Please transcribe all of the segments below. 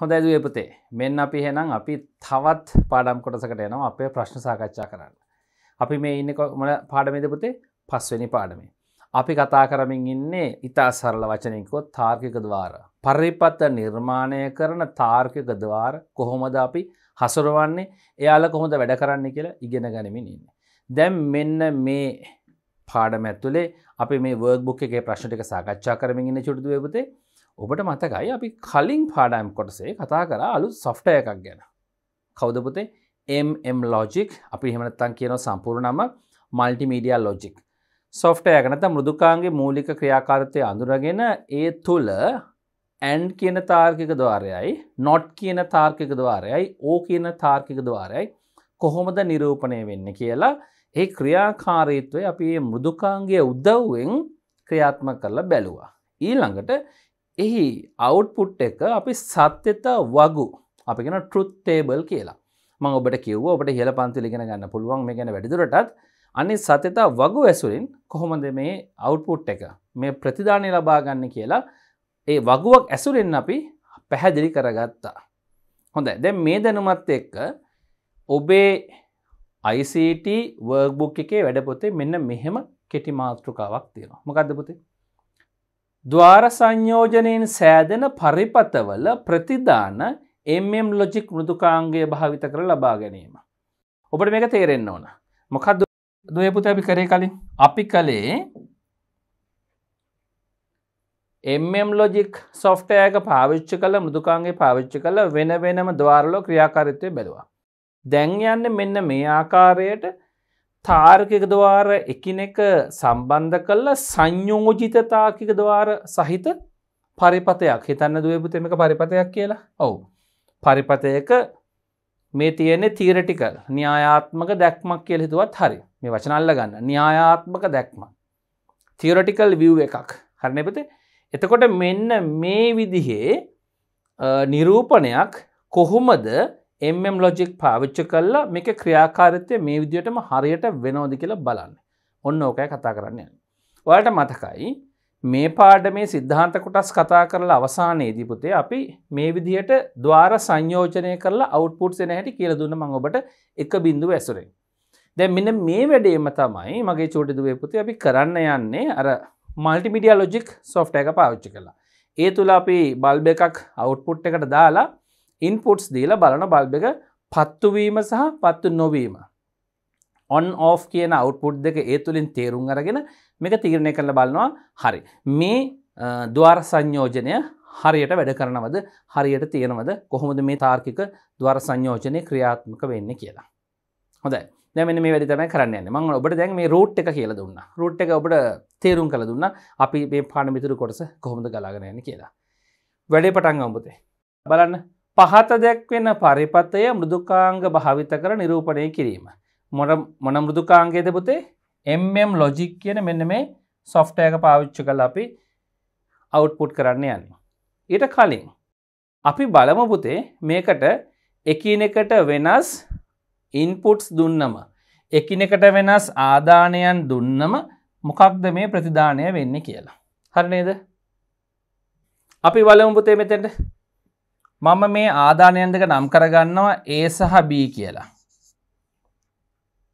හොඳ ඇදුවේ පුතේ මෙන්න අපි හෙනම් අපි තවත් පාඩම් කොටසකට යනවා අපේ ප්‍රශ්න සාකච්ඡා කරන්න. අපි මේ ඉන්න මොන පාඩමේද පුතේ පස්වෙනි පාඩමේ. අපි කතා කරමින් ඉන්නේ ඉතා සරල වචනයකෝ තාර්කික දවාර. පරිපත්ත නිර්මාණය කරන තාර්කික දවාර කොහොමද අපි හසුරුවන්නේ එයාල කොහොඳ වැඩ කරන්න කියලා ඉගෙන ගනිමින් ඉන්න. දැම් මෙන්න මේ පාඩමැත්තුලේ අපි මේ වර්ග බුක් එකේ ප්‍රශ්ටික සාකච්ඡා කරමින් ඉන්න චුටුදුවපුතේ ඔබට මතකයි අපි කලින් පාඩම් කොටසේ කතා කර අලු සොෆ්ට එකක් ගැන. කෞදපුතේ MM ලෝජික් අපි හෙමනත්තන් කියන සම්පූර්ණම මල්ටිමීඩිය ලෝජික්. සොෆ්ට යගනත මුදුකාන්ගේ මූලික ක්‍රියාකාරතය අඳුරගෙන ඒ තුළ ඇන් කියන තාර්කික දවාරයයි නොට් කියන තාර්කික දවාරයයි ඕ කියන තාර්කික දවාරයයි කොහොමද නිරූපණය වෙන්න කියලා ඒ ක්‍රියාකාරීත්වය අපි මෘදුකාන්ගේ උදව්වෙන් ක්‍රියාත්ම කරලා බැලුවා. ඊළඟට එහි අවුට්පුට් එක අපි සත්‍යතා වගු අපිගෙන ටෘත්තේබල් කියලා මං ඔබට කිව්ව ඔබට හල පන්තිලිගෙන ගන්න පුළුවන් මේ ගැන වැඩිදුරටත් අනි සතතා වගු ඇසුරින් කොහොමද මේ අවුට්පුට් එක මේ ප්‍රතිධානය ලබාගන්න කියලා ඒ වගුවක් ඇසුරෙන් අපි පැහැදිලි කරගත්තා. හොඳ දැ මේ දැනුමත් එක්ක ඔබේ ICT වර්ග්බුක් එකේ වැඩපොතේ මෙන්න මෙහෙම කෙටි මාතෘකාවක් තියෙනවා මොකක්දපුතේ ද්වාර සංයෝජනයෙන් සෑදෙන පරිපතවල ප්‍රතිධාන එම් ලොජික් මෘදුකාංගය භාවිත කර ලබා ගැනීම. ඔබට මේක තේරෙන්න්න ඕන. මොකක්ද දයපුත අපි කරේ කලින් අපි කළේ එම් ලොජික් සොෆ්ටයක පාවිච්චි කල මුදුකාන්ගේ පාවිච්චි කල වෙන වෙනම දවාරලෝ ක්‍රියාකාරිත්වය බැලවා. දැන් යන්න මෙන්න මේ ආකාරයට තාර්කික දවාර එකිනෙක සම්බන්ධ කල්ල සංයෝජිත තාර්කික දවාර සහිත පරිපතයක් හිතන්න දුවපුතෙමක පරිපතයක් කියලා ඔවු පරිපතයක මේ තියෙනෙ තීරටිකල් න්‍යායාත්මක දැක්මක් කියල හිතුවත් හරි මේ වචනල්ල ගන්න න්‍යායාත්මක දැක්ම තීරටිකල් වව් එකක් හරණපති එතකොට මෙන්න මේ විදිහේ නිරූපණයක් කොහොමද එම් ලොජික් පාවිච්ච කල්ලා මේක ක්‍රියාකාරිතය මේ විදියටම හරියට වෙනෝදි කියලා බලන්න ඔන්න ඕකය කතා කරන්න ඔයාට මතකයි මේ පාඩ මේ සිද්ධාන්ත කොටස් කතා කරලා අවසානයේදී පුතේ අපි මේ විදිහට ద్వාර සංයෝජනය කරලා අවුට්පුට් එන හැටි කියලා දුන්න මම ඔබට එක බිඳුව ඇසුරෙන්. දැන් මෙන්න මේ වැඩේම තමයි මගේ චෝටි දුවේ පුතේ අපි කරන්න යන්නේ අර මල්ටිමීඩියා ලොජික් සොෆ්ට්වෙයාර් එක පාවිච්චි කරලා. ඒ තුල අපි බල්බ් එකක් අවුට්පුට් එකට දාලා ඉන්පුට්ස් දීල බලන බල්බ එක පත්තුවීම සහ පත්තු නොවීම. ඔන් ඕ් කියන අවුපුට් දෙක ඒ තුළින් තේරුම් අරගෙන මේක තීරණය කරල බලනවා හරි. මේ දවාර් සංයෝජනය හරියට වැඩ කරනවද හරියට තියෙනවද කොහොමද මේ තාර්කික දවර සංයෝජනය ක්‍රියාත්මක වෙන්න කියලා. හොඳ දැමන මේ වැඩිතම කරන්න මං ඔබට දැන් මේ රෝට් එක කියල දුන්න රෝට් එක ඔබට තේරුම් කළ දුන්න අපි මේ පාන මිතුරු කොටස කොහොමද ගලාගෙනයන කියලා. වැඩේ පටන් අඹතේ. බලන්න පහත දැක්වෙන පරිපතය මෘදුකාංග භාවිත කර නිරූපණය කිරීම. මොට මොන මෘදුකාංගේද පුතේ එම්ම් ලොජික් කියන මෙන්න මේ සොෆ්ටයක පාවිච්ච කල අපි අවුට්පුට් කරන්න යන්න. ඊට කලින් අපි බලම පුතේ මේකට එකිනෙකට වෙනස් ඉන්පුට්ස් දුන්නම එකිනෙකට වෙනස් ආධානයන් දුන්නම මොකක්ද මේ ප්‍රතිධානය වෙන්න කියලා. හරනේද අපි බලමුපුතේ මෙතෙන්ට මම මේ ආධානයන් දෙක නම් කරගන්නවා ඒ සහ B කියලා.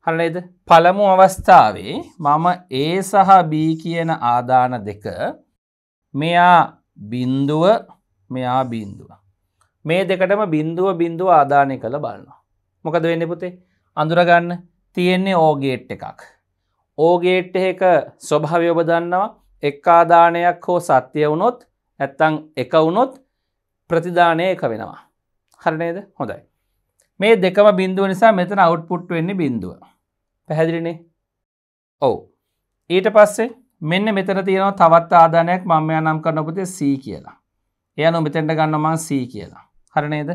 හරිද? පළමු අවස්ථාවේ මම A සහ B කියන ආධාන දෙක මෙයා බින්දුව මෙයා බින්දුව. මේ දෙකටම බින්දුව බින්දුව ආධානය කළ බලනවා. මොකද වෙන්න පුතේ අඳුරගන්න තියෙන්නේ ඕගේට් එකක්. ඕගේට් එක ස්වභාවයඔබ දන්නවා එක් ආදානයක් හෝ සත්‍යය වුණොත් ඇත්තං එක වුණොත් ප්‍රතිධානය එක වෙනවා. හරණයද හොඳයි. මේ දෙකම බින්දුව නිසා මෙතන අවුට්පුට් වෙන්නේ බින්දුව. පැහැදිලිනේ ඔවු. ඊට පස්සේ මෙන්න මෙතන තියෙනවා තවත් ආධානයක් මම යනම් කරන උපතේ C කියලා. එය අනුව මෙතෙන්ට ගන්නවා මම C කියලා. හරණේද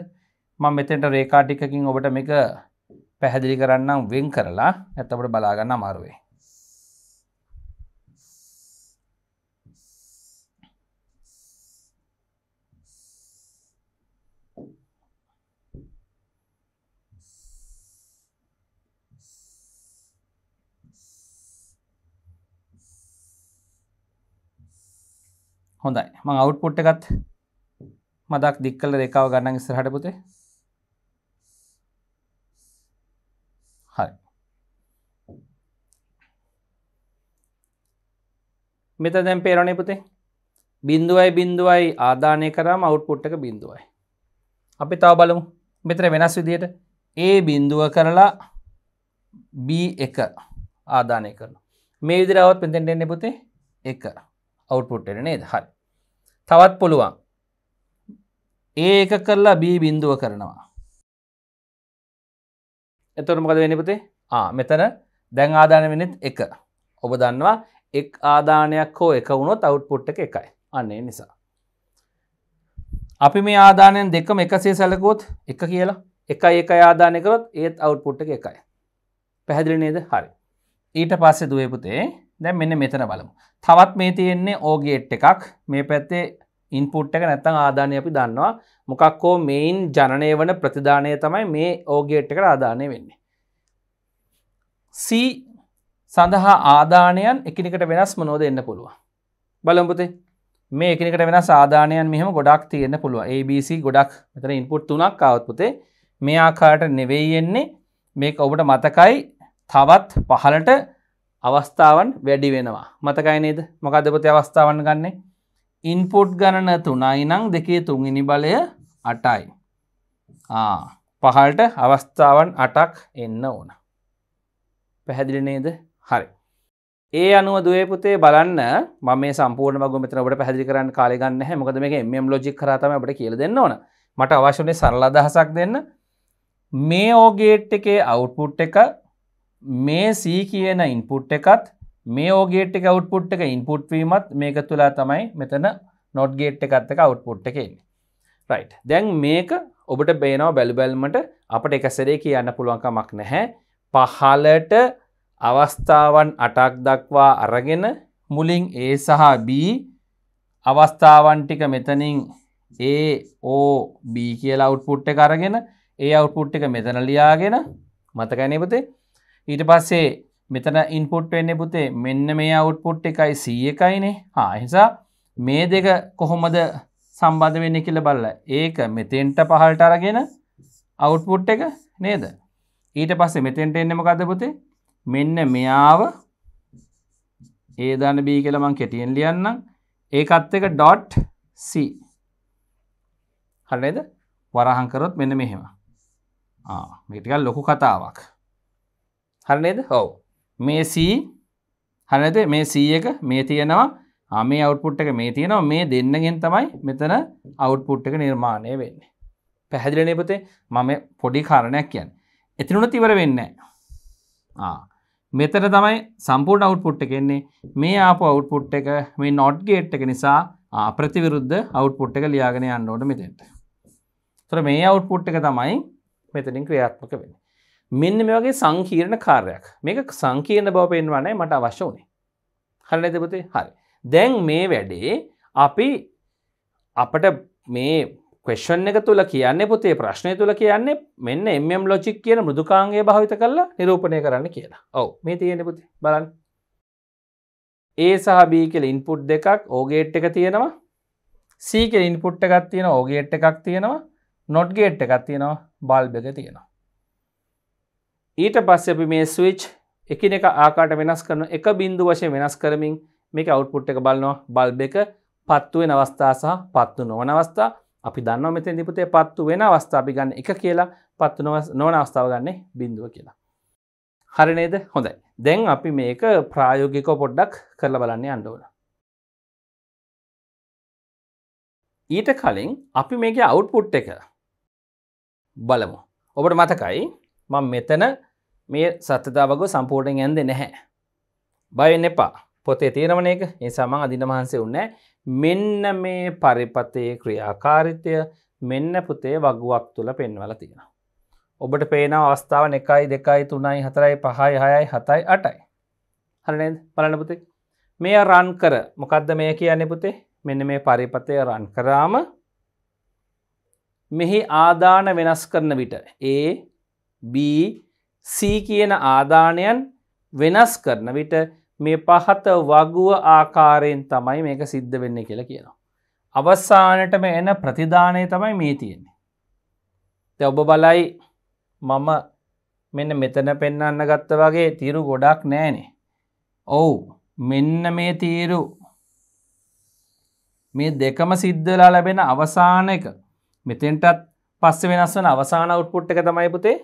මම මෙතෙන්ට රේකා ටිකකින් ඔබට මේක පැහැදිලි කරන්නම් වෙන් කරලා ඇත්තට බලාගන්න අමාරුවේ. හොඳයි මං අවුට්පුට් එකත් මදක් දික් කල දෙකාව ගන්න ඉස්සරහට පුතේ හරි මෙත දැම් පේරණේ පුතේ බින්දුවයි බින්දුවයි ආධානය කරම අවුට්පුට් එක බින්දුවයි අපි තව බලමු මෙතර වෙනස් විදියට ඒ බින්දුව කරලා B එක ආධානය කරන මේ විදිරවත් පෙතෙන්ටෙන්නේ පුතේ එක අවුට්පුට්ට නේද හරි තවත් පුළුවන් ඒ එක කරලා බී බින්දුව කරනවා එතුර මොකද වෙනපතේ ආ මෙතන දැන් ආධාන වෙනෙත් එක ඔබ දන්නවා එක් ආධානයක් හෝ එක වුණොත් අවුට්පුට් එක එකයි අන්නේ නිසා අපි මේ ආධානයෙන් දෙකම එකසේ සැලකෝත් එක කියලා එකයි එක ආධානයකරොත් ඒත් අවුට්පුට් එක එකයි පැහැදිලි නේද හරි ඊට පස්සේ දුවපුතේ දැන් මෙන්න මෙතන බලමු. තවත් මේ තියෙන්නේ ඕගේට් එකක් මේ පැත්තේ ඉන්පුට් එක නැත්තං ආධානය අපි දන්නවා මොකක්කෝ මෙයින් ජනනය වන ප්‍රතිධානය තමයි මේ ඕගේට් එකට ආධානය වෙන්නේ. C සඳහා ආධානයන් එකනිකට වෙනස් මනෝද එන්න පුළුව. බලම්පතේ මේ එකනිකට වෙන සාධානයන් මෙහම ගොඩක් තියෙන්න පුළුව ABC ගොඩක් මෙතන ඉන්පුට් තුනක් අවත්පුතේ මේ ආකාරට නෙවෙයි එන්නේ මේක ඔබට මතකයි තවත් පහලට අවස්ථාවන් වැඩි වෙනවා මතකයි නේද මොකදපති අවස්ථාවන් ගන්නේ ඉන්පුට් ගණන තුනයි නං දෙකේ තුන්ගිනි බලය අටයි පහල්ට අවස්ථාවන් අටක් එන්න ඕන පැහැදිලි නේද හරි ඒ අනුව දුවේ පුතේ බලන්න මම සම්පූර්ණ ගොමතන ඔබට පැදිි කරන්න කාලගන්න හැමකද මේ මෙම් ලෝජි කරතම ඔට කියල දෙන්න ඕන මට අවශ්‍යනේ සරල අදහසක් දෙන්න මේ ඕගේට් එකේ අවුට්පුට් එක මේ සී කියන ඉන්පුට් එකත් මේ ඕගේට් එක අවුට්පුට් එක ඉන්පුට් වීමත් මේක තුලා තමයි මෙතන නොට් ගේට් එකත් එක අවුට්පුට් එක එන්නේ. රයිට්. දැන් මේක ඔබට බේනවා බැලුබැල්මට අපට එකසරේ කියන්න පුළුවන්කමක් නැහැ. පහලට අවස්ථාවන් අටක් දක්වා අරගෙන මුලින් ඒ සහ B අවස්ථාවන් ටික මෙතනින් ඒ ඕ B කියලා අවුට්පුට් එක අරගෙන ඒ අවුට්පුට් එක මෙතන ලියාගෙන මතකයි නේද පුතේ? ඊට පස්සේ මෙතන ඉන්පුට් වෙන්න පුතේ මෙන්න මේ අවුට්පුට් එකයි සී එකයිනේ හා එනිසා මේ දෙක කොහොමද සම්බන්ධ වෙන්න කියල බල්ල ඒක මෙතෙන්ට පහල්ට අරගෙන අවුට්පුට් එක නේද ඊට පස්සේ මෙතෙන්ට එන්නම කද පුතේ මෙන්න මෙයාව ඒ දාන බී කියලමං කෙටියෙන් ලියන්නම් ඒකත් එක ඩොට් C හරිනේද වරහන් කරොත් මෙන්න මෙහෙම ආ මේක ටිකක් ලොකු කතාවක් හරනේද හෝ මේ සී හනද මේ සීයක මේ තියෙනවා මේ අවුපුට් එක මේ තියෙනවා මේ දෙන්නගෙන් තමයි මෙතන අවුට්පුට් එක නිර්මාණය වෙන්නේ පැහැදිලනේ පුතේ මම පොඩි කාරණයක් කියන්න එතිනුන තිවර වෙන්න මෙතන තමයි සම්පූර්ණ අවුට්පුට් එකෙන්නේ මේ ආපු අවුට්පුට් එක මේ නොට් ගේට් එක නිසා ප්‍රතිවිරුද්ධ අවුට්පුට් එක ලියාගෙන යන්න ඕන මෙතෙන්ට තොර මේ අවුට්පුට් එක තමයි මෙතනින් ක්‍රියාත්මක වෙන්නේ මෙන්න මේ වගේ සංකීරණ කාර්යක් මේක සංකීර්ණ බව පෙන්වන්නයි මට අවශ්‍ය වනේ හර නැතිපතේ හරි දැන් මේ වැඩේ අපි අපට මේ ක්වේෂන් එක තුළ කියන්නේ පුතේ ප්‍රශ්නය තුළ කියන්නේ මෙන්න එම් ලොචික් කියන මෘදුකාංගේ භාවිත කරලා නිරූපණය කරන්න කියලා ඔව මේ තියෙන පුතේ බලන්න ඒ සහබී කියල ඉන්පුට් දෙකක් ඕගේට් එක තියෙනවා සීකල ඉන්පුට් එකක් තියෙන ඕගේට් එකක් තියෙනවා නොට්ගේට් එකක් තියෙනවා බල්බ එක තියෙනවා ඊට පස්ස අපි මේ ස්විච් එකන එක ආකාට වෙනස් කරන එක බින්දු වශය වෙනස් කරමින් මේක අවුට්පුට් එක බලනවා බල්බ එක පත්තුවෙන අවස්ථා සහ පත්තු නොවන අවස්ථා අපි දන්න මෙතෙ දිපුතේ පත්තු වෙන අවස්ථාපි ගන්න එක කියලා පත්තු නොවන අවස්ථාව ගන්න බිඳුව කියලා. හරිනේද හොඳයි දැන් අපි මේක ප්‍රායෝගිකෝ පොඩ්ඩක් කරල බලන්නේ අන්ඩෝන. ඊට කලින් අපි මේක අවුට්පුට් එක බලමු. ඔබට මතකයි මං මෙතන මේ සත්‍යතාවක සම්පූර්ණෙන් ඇන්ද නැහැ. බයවෙන්න එපා පොතේ තීරවනයක නිසාමං අධින වහන්සේ උන්නෑ මෙන්න මේ පරිපතයේ ක්‍රියාකාරිතය මෙන්න පුතේ වගුවක් තුළ පෙන්වල තියෙන. ඔබට පේන අවස්ථාව එකයි දෙකයි තුනයි හතරයි පහයි හයයි හතයි අටයි. හරන බලනපුතේ මේ රන් කර මොකක්ද මේ කියන්නේ පුතේ මෙන්න මේ පරිපතය රන් කරාම මෙහි ආදාන වෙනස් කරන විට ඒ B සී කියන ආදානයන් වෙනස් කරන විට මේ පහත වගුව ආකාරයෙන් තමයි මේක සිද්ධ වෙන්න කියලා කියනවා. අවස්සානටම එන ප්‍රතිධානය තමයි මේ තියෙන්නේ. ද ඔබ බලයි මම මෙන්න මෙතන පෙන්න්න ගත්ත වගේ තීරු ගොඩක් නෑනේ. ඔවු මෙන්න මේ තීරු මේ දෙකම සිද්ධලා ලැබෙන අවසාන එක මෙතෙන්ටත් පස්ස වෙනස් වන අවසාන උට්පුට් එක තමයි පුතේ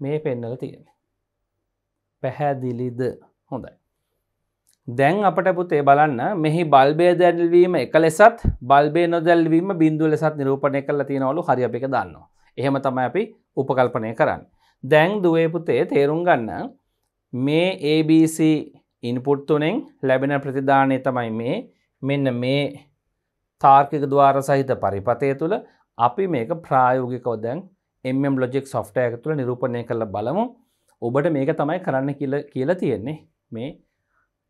මේ පෙන්නල තියෙන. පැහැදිලිද හොඳයි. දැන් අපට පුතේ බලන්න මෙහි බල්බය දැල්වීම එක ලෙසත් බල්බේ නොදැල්වීම බින්දුව ලෙසත් නිරූපණය කල තියෙනවලු හරි අපික දන්නවා. එහෙම තමයි අපි උපකල්පනය කරන්න. දැන් දුවේපුතේ තේරුම් ගන්න මේ ABC ඉන්පුට්තුනෙන් ලැබෙන ප්‍රතිධානය තමයි මේ මෙන්න මේ තාර්කික දවාර සහිත පරිපතය තුළ අපි මේක ප්‍රායෝගිකව දැන් එම් ලොජෙක් සොෆ්ටය තුළ නිරූපණය කරල බලමු ඔබට මේක තමයි කරන්න කියල කියලා තියෙන්නේ මේ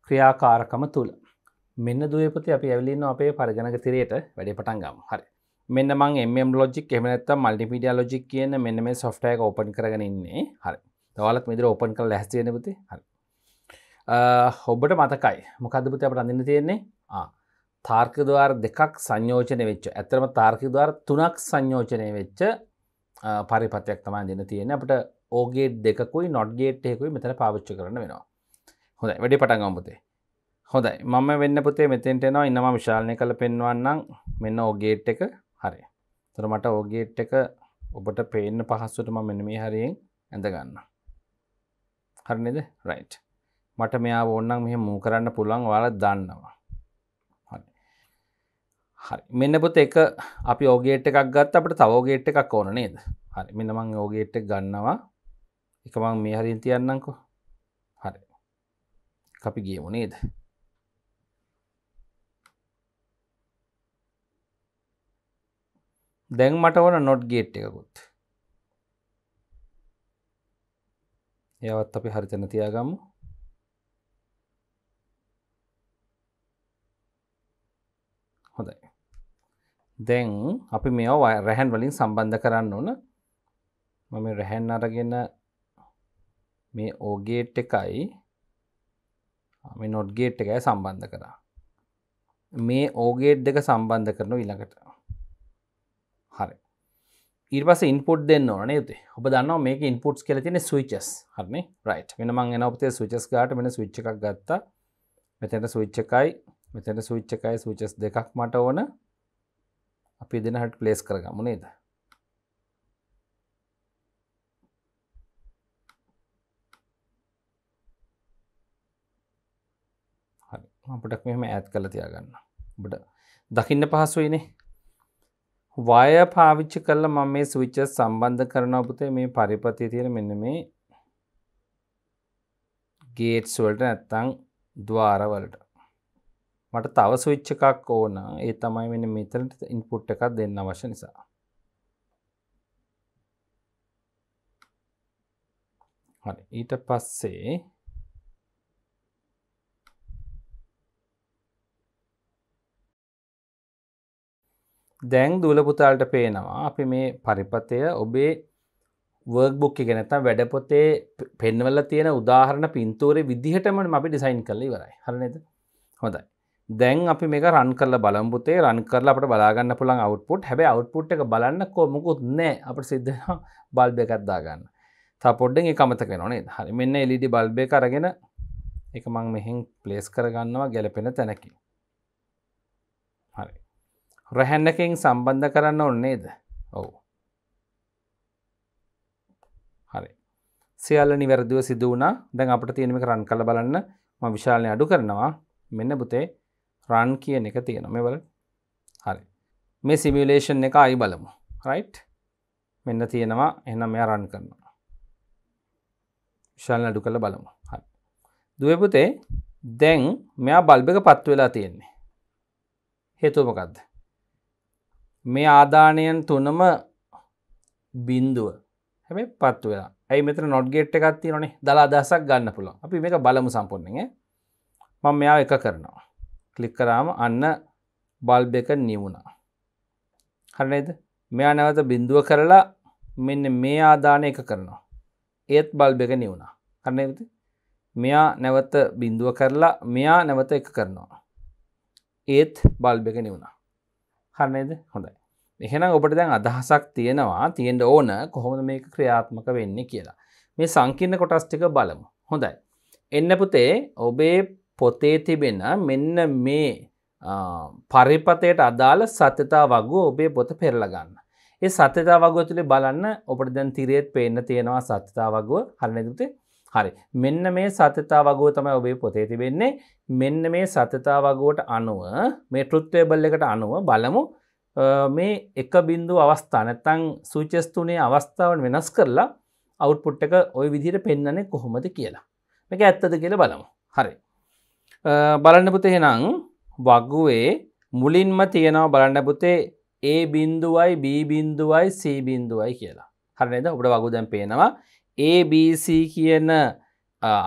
ක්‍රියාකාරකම තුළ මෙන්න දුවපති අපි ඇවලින්න අපේ පරගනක තිරයට වැඩ පටන් ගම් හරි මෙන්න මං එම් ලොජික් එමනත්ත මල්ටිපිඩිය ලොජික් කියන මෙන්න මේ සොෆ්ටයක ඕපන් කරගෙනන්නේ හරි තවලත් මිදිර ඕපන් කළ ලැස්තියනපති හරි ඔබට මතකයි මොකදපති අපට අඳන්න තියෙන්නේ තාර්ක දවාර දෙකක් සංයෝජනය වෙච්ච ඇතරම තාර්ක දවාර තුනක් සංයෝජනය වෙච්ච පරිපතයක් තමා දෙන තියෙන අපට ඕගේ දෙකුයි නොඩ්ගේට්ෙකුයි මෙතර පාවිච්චි කරන වෙනවා හොඳ වැඩි පටගම්පතේ හොඳයි මම වෙන්න පුතේ මෙතෙන්ට එනවා ඉන්නම විශාලනය කළ පෙන්වන්නම් මෙන්න ඕගේට් එක හරි තර මට ඕගේට් එක ඔබට පේන්න පහස්සුටම මෙන මේ හරියෙන් ඇඳගන්න හරිනෙද රයිට් මට මෙයා ඕන්නම් මෙහ මූ කරන්න පුළුවන් වාල දන්නවා හරි මෙන්න පුත එක අපි ඕගේට් එකක් ගත්ත අපට තවෝගේට් එකක් ඕන නේද හරි මෙන්න මං ඕගේට් එක ගන්නවා එක මං මේ හරින් තියන්නංකෝ හරි අපි ගියමු නේද දැන් මට ඕන නොට් ගේට් එකකුත් ඒවත් අපි හරිතන තියාගම්මු හොඳයි දැන් අපි මේ රැහැන් වලින් සම්බන්ධ කරන්න ඕන මම රැහැන් අරගෙන මේ ඕගේට් එකයි මේ නොඩ්ගේට් එකයි සම්බන්ධ කරා මේ ඕගේට් දෙක සම්බන්ධ කරනු ඉළඟට හරි ඉර්පස ඉන්පුට් දෙන්න ඕන යුතු ඔබ දන්න මේක ඉන්පුට්ස් කියල තියෙන සවිචස් හරන්නේ රයිට් වෙන මං එන ඔපතේ සවිචස් ගාට වෙන සවිච්ච එකක් ගත්තා මෙතැට සවිච්චකයි මෙතැට සවිච්චකයි සවිචස් දෙකක් මට ඕන අපි දෙන හට ප්ලේස් කරගමු නේද හරි අපටක් මෙහම ඇත් කළ තියාගන්න බට දකින්න පහසුවයිනේ වය පාවිච්චි කරලා මම මේ සවිච්ච සම්බන්ධ කරන පුතේ මේ පරිපතිය තියෙන මෙන්න මේ ගේට්ස් වලට නැත්තං දවාරවලට මට තව සුවිච්ච එකක් ඕන ඒ තමයි වෙන මෙතනට ඉන්පුට් එකක් දෙන්න අවශ්‍ය නිසා හරි ඊට පස්සේ දැන් දුලපුතාලට පේනවා අපි මේ පරිපතය ඔබේ වර්ග්බුක් එක නැතම් වැඩපොතේ පෙන්වල තියෙන උදාහරණ පින්තූරේ විදිහටම අපි ඩිසයින් කළ ඉවරයි හරනද හොඳයි දැන් අපි මේක රන් කරල බලම්පුතේ රන් කරලා අපට බලාගන්න පුළන් අවට්පුට් හැබ අවට්පුට් එක බලන්න කෝමකුත් නෑ අප සිද්ධ බල්බ එකත්දාගන්න තපොඩ්ඩෙන් එකමතක නොනේ හරි මෙන්න එලිඩි බල්බය කරගෙන එක මං මෙහින් ප්ලේස් කරගන්නවා ගැලපෙන තැනකි හරි රැහැන්නකින් සම්බන්ධ කරන්න ඔන්නේද ඔවු හරි සියල්ල නිවැරදිව සිදුවනා දැන් අපට තියෙනම කරන් කල බලන්න ම විශාලය අඩු කරනවා මෙන්න පුතේ රන් කියන එක තියෙන මෙවල හරි මේ සිමිලේෂන් එක අයි බලමු රයිට් මෙන්න තියෙනවා එන්න මෙයා රන් කරනවා විශාල් අඩු කළ බලමු හරි දුවපුතේ දැන් මෙයා බල්බක පත්තු වෙලා තියෙන්නේ හේතුමකක්ද මේ ආධානයන් තුනම බින්දුව හැම පත්තු වෙලා ඇයි මෙතර නොඩ්ගෙට් එකත් තියනේ දලා දසක් ගන්න පුළුව අපි මේක බලමු සම්පොර්ණය මං මෙයා එක කරනවා කලික් කරාම අන්න බල්බ එක නියමුණා. හරනේද මෙයා නැවත බින්දුව කරලා මෙන්න මේ ආදාන එක කරනවා. ඒත් බල්බ එක නිවුණා කරනවිති මෙයා නැවත බින්දුව කරලා මෙයා නැවත එක කරනවා. ඒත් බල්බ එක නිවුණා. හරනේද හොඳයි. එහෙනම් ඔබට දැන් අදහසක් තියෙනවා තියෙන්ට ඕන කොහොමද මේක ක්‍රියාත්මක වෙන්නේ කියලා. මේ සංකින්න කොටස් ටික බලමු. හොඳයි. එන්න පුතේ ඔබේ පොතේ තිබෙන මෙන්න මේ පරිපතයට අදාළ සත්‍යතා වගුව ඔබේ පොත පෙරලගන්න. ඒ සත්‍යතා වගුව තුළි බලන්න ඔපට දැන් තිරේත් පේන්න තියෙනවා සත්‍යතා වගුව හරනදුති හරි මෙන්න මේ සත්‍යතා වගුව තමයි ඔබේ පොතේ තිබෙන්නේ මෙන්න මේ සත්‍යතා වගුවට අනුව මේ ටෘත්වේබල් එකට අනුව බලමු මේ එක බින්දු අවස්ථා නැත්තං සූචස්තුනේ අවස්ථාවන් වෙනස් කරලා අවුට්පුට් එක ඔය විදිහට පෙන්න්නන්නේ කොහොමද කියලා මේක ඇත්තද කියලා බලමු හරි බලන්න පුතේ එහෙනම් වගුවේ මුලින්ම තියෙනවා බලන්න පුතේ ඒ බින්දුවයි B බින්දුවයි C බින්දුවයි කියලා. හරි නේද? ඔබට වගු දැන් පේනවා ABC කියන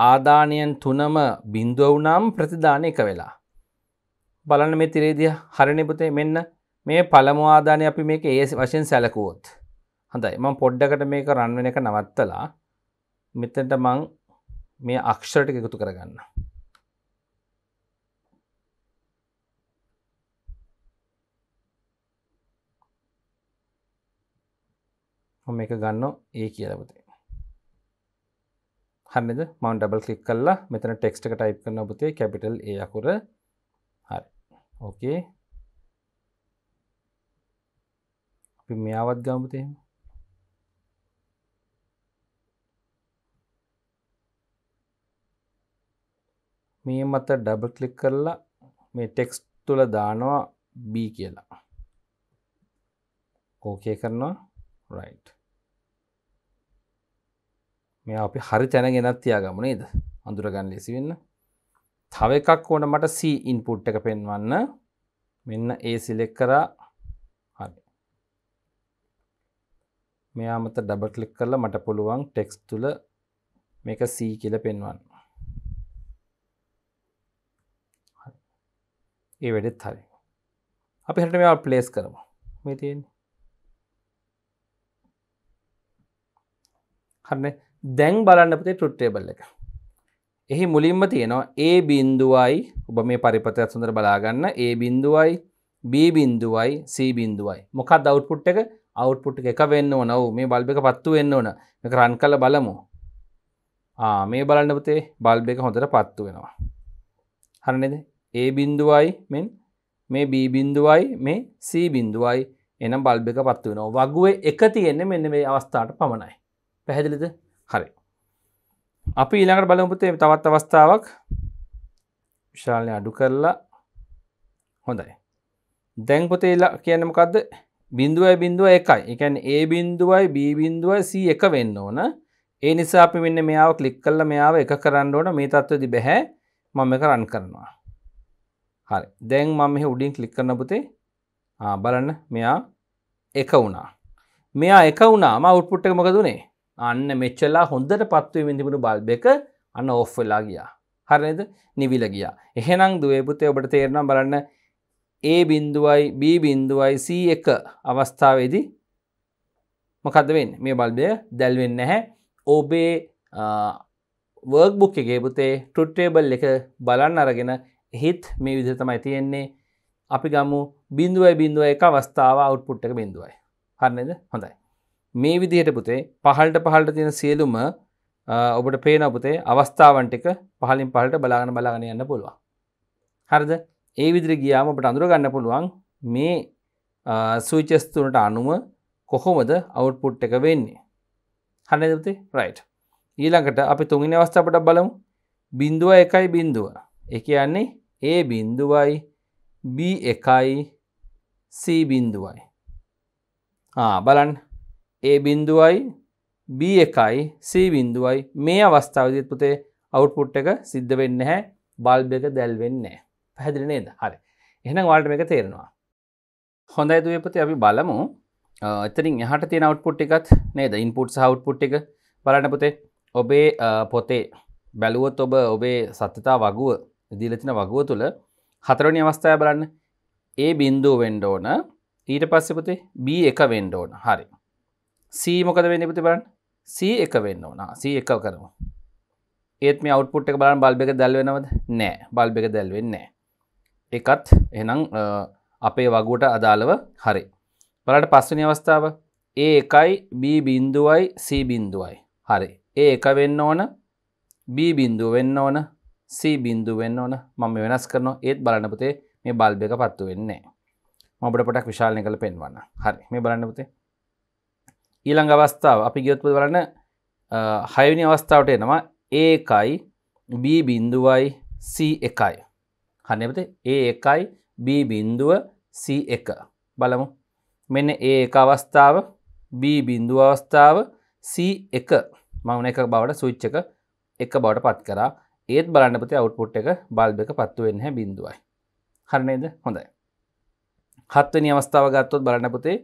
ආදානයන් තුනම බින්දුව වුණාම ප්‍රතිදාන එක වෙලා. බලන්න මේ තිරේදිය හරිනේ පුතේ මෙන්න මේ පළමු ආදානය අපි මේක ඒ වශයෙන් සැලකුවොත්. හඳයි මං පොඩ්ඩකට මේක රන් වෙන එක නවත්තලා මෙතනට මං මේ අක්ෂර ටික එකතු කරගන්නවා. මම එක ගන්න ඒ කියලපතේ හන්නද මවන් ඩබල් කලික් කල්ලා මෙතන ටෙක්ස්ටක ටයි් කරන පුතේ කැපිටල් ඒ අකුර හරි ඕකේ අපි මෙයාවත් ගාමතේ මේ මත ඩබල් කලික් කරලා මේ ටෙක්ස් තුළ දානවා B කියලා ඕකේ කරනවා රයිට් මේ අපි හරි තැන ගෙනත් තියාගම නේද අඳුරගන්න ලෙසිවෙන්න තව එකක් ඕන මට C ඉන්පුට් එක පෙන්වන්න මෙන්න ඒ සිලෙක් කරා හරි මෙයා මත ඩබ කලික් කරලා මට පුළුවන් ටෙක්ස් තුල මේක C කියල පෙන්වන්න ඒ වැඩෙත් හරි අපි හට මෙවා ප්ලේස් කරම මේ තියෙන්නේ හරන්නේ දැන් බලන්නපතේ ටුට්ටේබල් එක එහි මුලින්ම තියෙනවා ඒ බින්දුවයි ඔබ මේ පරිපතයක් සුඳර බලාගන්න ඒ බින්දුවයි බීබින්දුවයි සීබින්දුවයි මොකක් දවට්පුට් එක අවට්පුට් එක වෙන්න ඕනව මේ බල්බ එක පත්තු වෙන්න ඕන එක රන් කල බලමු මේ බලන්නපතේ බල්බ එක හොඳට පත්තු වෙනවා හරනෙද ඒ බින්දුවයි මෙන් මේ බීබින්දුවයි මේ සීබින්දුවයි එනම් බල්බ එක පත්තු වෙනවා වගුවේ එක තියෙන්නේ මෙන්න මේ අවස්ථාට පමණයි පැහැදිලිද හරි අපි ඊළඟට බලපුතේ තවත් අවස්ථාවක් විශාලය අඩු කරලා හොඳයි දැන් පොතේලා කියනමකක්ද බිින්දුවයි බිින්දුව එකයි එකන් ඒ බිින්දුවයි බීබිින්දුවයි සී එක වෙන්න ඕන ඒ නිසා අපි මෙන්න මෙයාව කලික් කල්ල මෙයාව එක කරන්න ඕන මේ තත්වදි බැහැ මම එක රන් කරනවා හරි දැන් මම මෙහ උඩින් කලික් කරන පුතේ බලන්න මෙයා එක වුණා මෙයා එක වුණා ම උට්පුට්ට මොකදුනේ අන්න මෙච්චලා හොඳට පත්වීමෙන් තිබුණු බල්බ එක අන්න ඔෆ් වෙලා ගියා. හරිනේද? නිවිල ගියා. එහෙනම් දුවේ පුතේ ඔබට තේරෙනවා බලන්න A බිඳුවයි B බිඳුවයි C1 අවස්ථාවේදී මොකද වෙන්නේ? මේ බල්බය දැල්වෙන්නේ නැහැ. ඔබේ වර්ක්බුක් එකේ පුතේ ට්‍රුත් ටේබල් එක බලන්න අරගෙන හිත් මේ විදිහට තමයි තියෙන්නේ. අපි ගමු බිඳුවයි බිඳුව එක අවස්ථාව අවුට්පුට් එක බිඳුවයි. හරිනේද? හොඳයි. මේ විදිහට පුතේ පහල්ට පහල්ට තියෙන සියලුම ඔබට පේන පුතේ අවස්ථාවන් ටික පහලින් පහලට බලාගෙන බලාගෙන යන්න පුළුවන්. හරිද? ඒ විදිහට ගියාම ඔබට අඳුර ගන්න පුළුවන් මේ ස්විචස් තුනට අනුව කොහොමද අවුට්පුට් එක වෙන්නේ. හරිද පුතේ? රයිට්. ඊළඟට අපි තුන්වෙනි අවස්ථාවට බලමු. බිඳුව එකයි බිඳුව. ඒ කියන්නේ A බිඳුවයි B එකයි C බිඳුවයි. ආ බලන්න ඒ බින්දුවයි B එකයි C බින්දුවයි මේ අවස්ථාවදිත් පුතේ අවුපුට් එක සිද්ධ වෙන්න හැ බල්බ එක දැල්වෙන්නේ පැහැදිලි නේද හරි එහෙන වාල්ට එක තේරෙනවා හොඳයි දුවපති අපි බලමු එතරින් එහට තියෙන අවට්පුට් එකත් නේද ඉන්පුට් සහවට්පුට් එක බලන්න පුතේ ඔබේ පොතේ බැලුවොත් ඔබ ඔබේ සත්‍යතා වගුව දීලතින වගුව තුළ හතරනි අවස්ථාය බලන්න ඒ බින්දුව වෙන්ඩෝන ඊට පස්සෙපතේ B එක වෙන්ඩෝන හරි සීමොකද වෙන්න පති බලන් සී එක වෙන්න ඕනා සී එක කරම ඒත් මේ අවට්පුට් එක බලන් බල්බ එක දැල්වෙනවද නෑ බල්බ එක දැල්වෙන්නේ එකත් එනම් අපේ වගුවට අදාළව හරි බලට පස්සනි අවස්ථාව ඒ එකයි B බින්දුවයි C බින්දුවයි හරි ඒ එක වෙන්න ඕන B බින්දුව වෙන්න ඕන C බින්දුව වෙන්න ඕන මම වෙනස් කරනවා ඒත් බලන්න පුතේ මේ බල්බ එක පත්තු වෙන්නේ මම ඔබට පොඩක් විශාලනය කරලා පෙන්වන්න හරි මේ බලන්න පුතේ ඊළඟ අවස්ථාව අපි ගියොත්පු වලන්න හයවිනි අවස්ථාවට එනවා ඒකයි B බින්දුවයි C එකයි හනපතේ ඒ එකයි B බින්දුව C එක බලමු මෙන්න ඒ එක අවස්ථාව B බින්දුව අවස්ථාව C එක මවන එක බවට සුච්ච එක එක බවට පත් කරා ඒත් බලන්නපති අවුට්පුට් එක බල්බ එක පත්තුවෙන් හැ බිඳුවයි හරණේද හොඳයි හත්වනි අවස්ථාව ගත්තොත් බලන්නපුතේ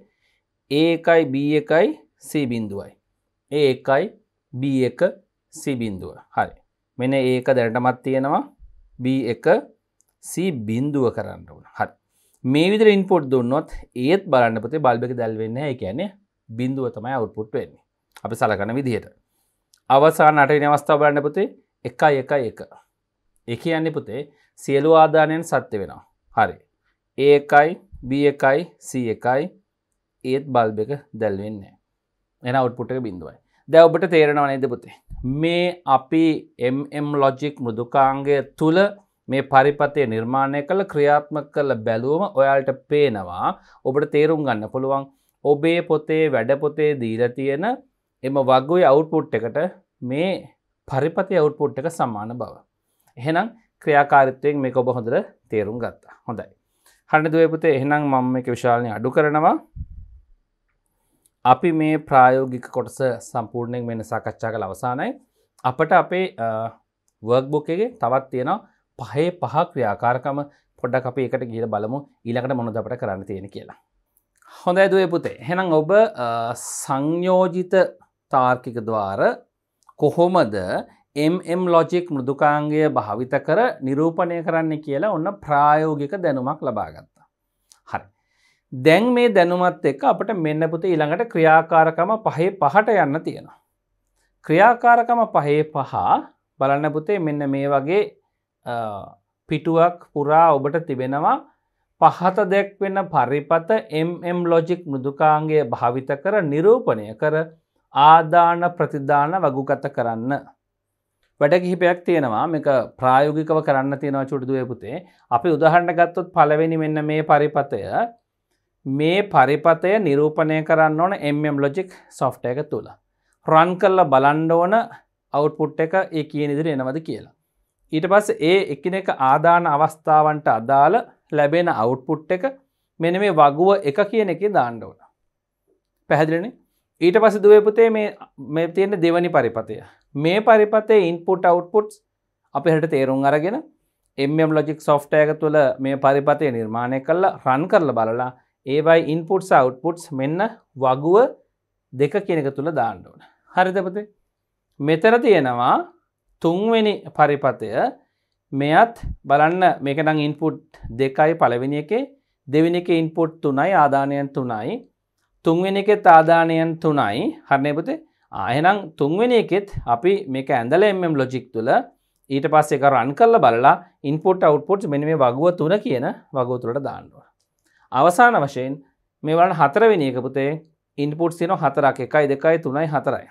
ඒකයි B එකයි සීබින්දුවයි. ඒ එකයි B එක සිබින්දුව හරි මෙන ඒක දැනටමත් තියෙනවා B එක සී බින්දුව කරන්න වන හත් මේ විදර ඉන්පොට් දුන්නොත් ඒත් බලන්නපතේ බල්බක දැල්වෙන්න ඒ කියන්නේ බින්දුව තමයි අවුපුට් වෙන්නේ අපි සලකන විදිහයට අවසා නටන අවස්ථාව බලන්න පුතේ එකයි එක එක එක යන්න පුතේ සියලු ආධානයෙන් සත්‍ය වෙනවා හරි ඒකයි B එකයි C එකයි ඒත් බල්බ එක දැල්වෙන්නේ එන අවට්පුට බිඳුවයි දැ ඔබට තේරෙනවා නේද පුතේ මේ අපි එම් ලොජික් මෘදුකාංගය තුළ මේ පරිපතය නිර්මාණය කළ ක්‍රියාත්මක කළ බැලුවම ඔයාලට පේනවා ඔබට තේරුම් ගන්න පුළුවන් ඔබේ පොතේ වැඩපොතේ දීර තියෙන එම වගුයි අවුපුට් එකට මේ පරිපති අවුපුට් එක සමාන බව. එහෙනම් ක්‍රියාකාරිත්වයෙන් මේ ඔබ හොඳර තේරුම් ගත්තා හොඳයි. හනිදුවපුතේ එහෙනම් මම එක විශාලනය අඩු කරනවා අපි මේ ප්‍රායෝගික කොටස සම්පූර්ණයෙන් මෙන සාකච්ඡා කළ අවසානයි. අපට අපේ වර්ක්බොක් එක තවත් තියෙන පහේ පහ ක්‍රියාකාරකම පොඩ්ඩක් අපි එකට ගිල බලමු ඊලකට මොනද අපට කරන්න තියෙන කියලා. හොඳයි දුවේ පුතේ හෙනම් ඔබ සංයෝජිත තාර්කික ද්වාර කොහොමද එම් ලොජික් මෘදුකාංගය භාවිත කර නිරූපණය කරන්න කියලා ඔන්න ප්‍රායෝගික දැනුමක් ලබාගත්ත. දැන් මේ දැනුමත් එක්ක අපට මෙන්න පුතේ ඊළඟට ක්‍රියාකාරකම පහේ පහට යන්න තියෙනවා. ක්‍රියාකාරකම පහේ පහ බලන්න පුතේ මෙන්න මේ වගේ පිටුවක් පුරා ඔබට තිබෙනවා පහත දැක්වෙන පරිපත MM ලොජික් මෘදුකාන්ගේ භාවිත කර නිරූපණය කර ආදාන ප්‍රතිධාන වගුගත කරන්න. වැඩ කිහිපයක් තියෙනවා මේක ප්‍රායෝගිකව කරන්න තියෙනවා චුටදුවේ පුතේ අපි උදහන්න ගත්තොත් පලවෙනි මෙන්න මේ පරිපතය මේ පරිපතය නිරූපණය කරන්න ඕන එම් ලොජික් සොෆ්ට එක තුළ. රන් කල්ල බලන්ඩ ඕන අවුට්පුට් එක ඒ කිය නිදිරි එනවද කියලා. ඊට පස් ඒ එකන එක ආදාන අවස්ථාවන්ට අදාළ ලැබෙන අවුට්පුට් එක මෙන මේ වගුව එක කියන එක දාණ්ඩ ඕන. පැහැදිලනේ ඊට පස දුවපුතේ මේ තියෙන දෙවනි පරිපතය. මේ පරිපතේ ඉන්පුට අවුට්පුට් අපි හට තේරුම් අරගෙන එම් ලොජික් සොෆ්ටයක තුළ මේ පරිපතය නිර්මාණය කල්ලා රන් කරල බලලා ඒවයි ඉන්පුට්ස් අවට්පුට්ස් මෙන්න වගුව දෙක කෙනෙක තුළ දාණ්ඩුවන. හරිදපති මෙතර තියෙනවා තුන්වෙනි පරිපතය මෙයත් බලන්න මේකනම් ඉන්පුට් දෙකයි පළවෙනි එකේ දෙවිනි එක ඉන්පුට් තුනයි ආධානයන් තුනයි තුන්වෙනි එකෙත් ආධානයන් තුනයි හරණයපති ආයනම් තුන්වෙනි එකෙත් අපි මේක ඇඳල එම්ම් ලොජික් තුළ ඊට පස්සේ එක රන් කරල බලලා ඉන්පොට් අවට්පොට් මෙනි මේ වගුව තුන කියන වගෝතුරට දාන්නුව අවසාන වශයෙන් මේ වලන හතරවෙනි එක පුතේ ඉන්පුට් සින හතරක් එකයි දෙකයි තුනයි හතරයි.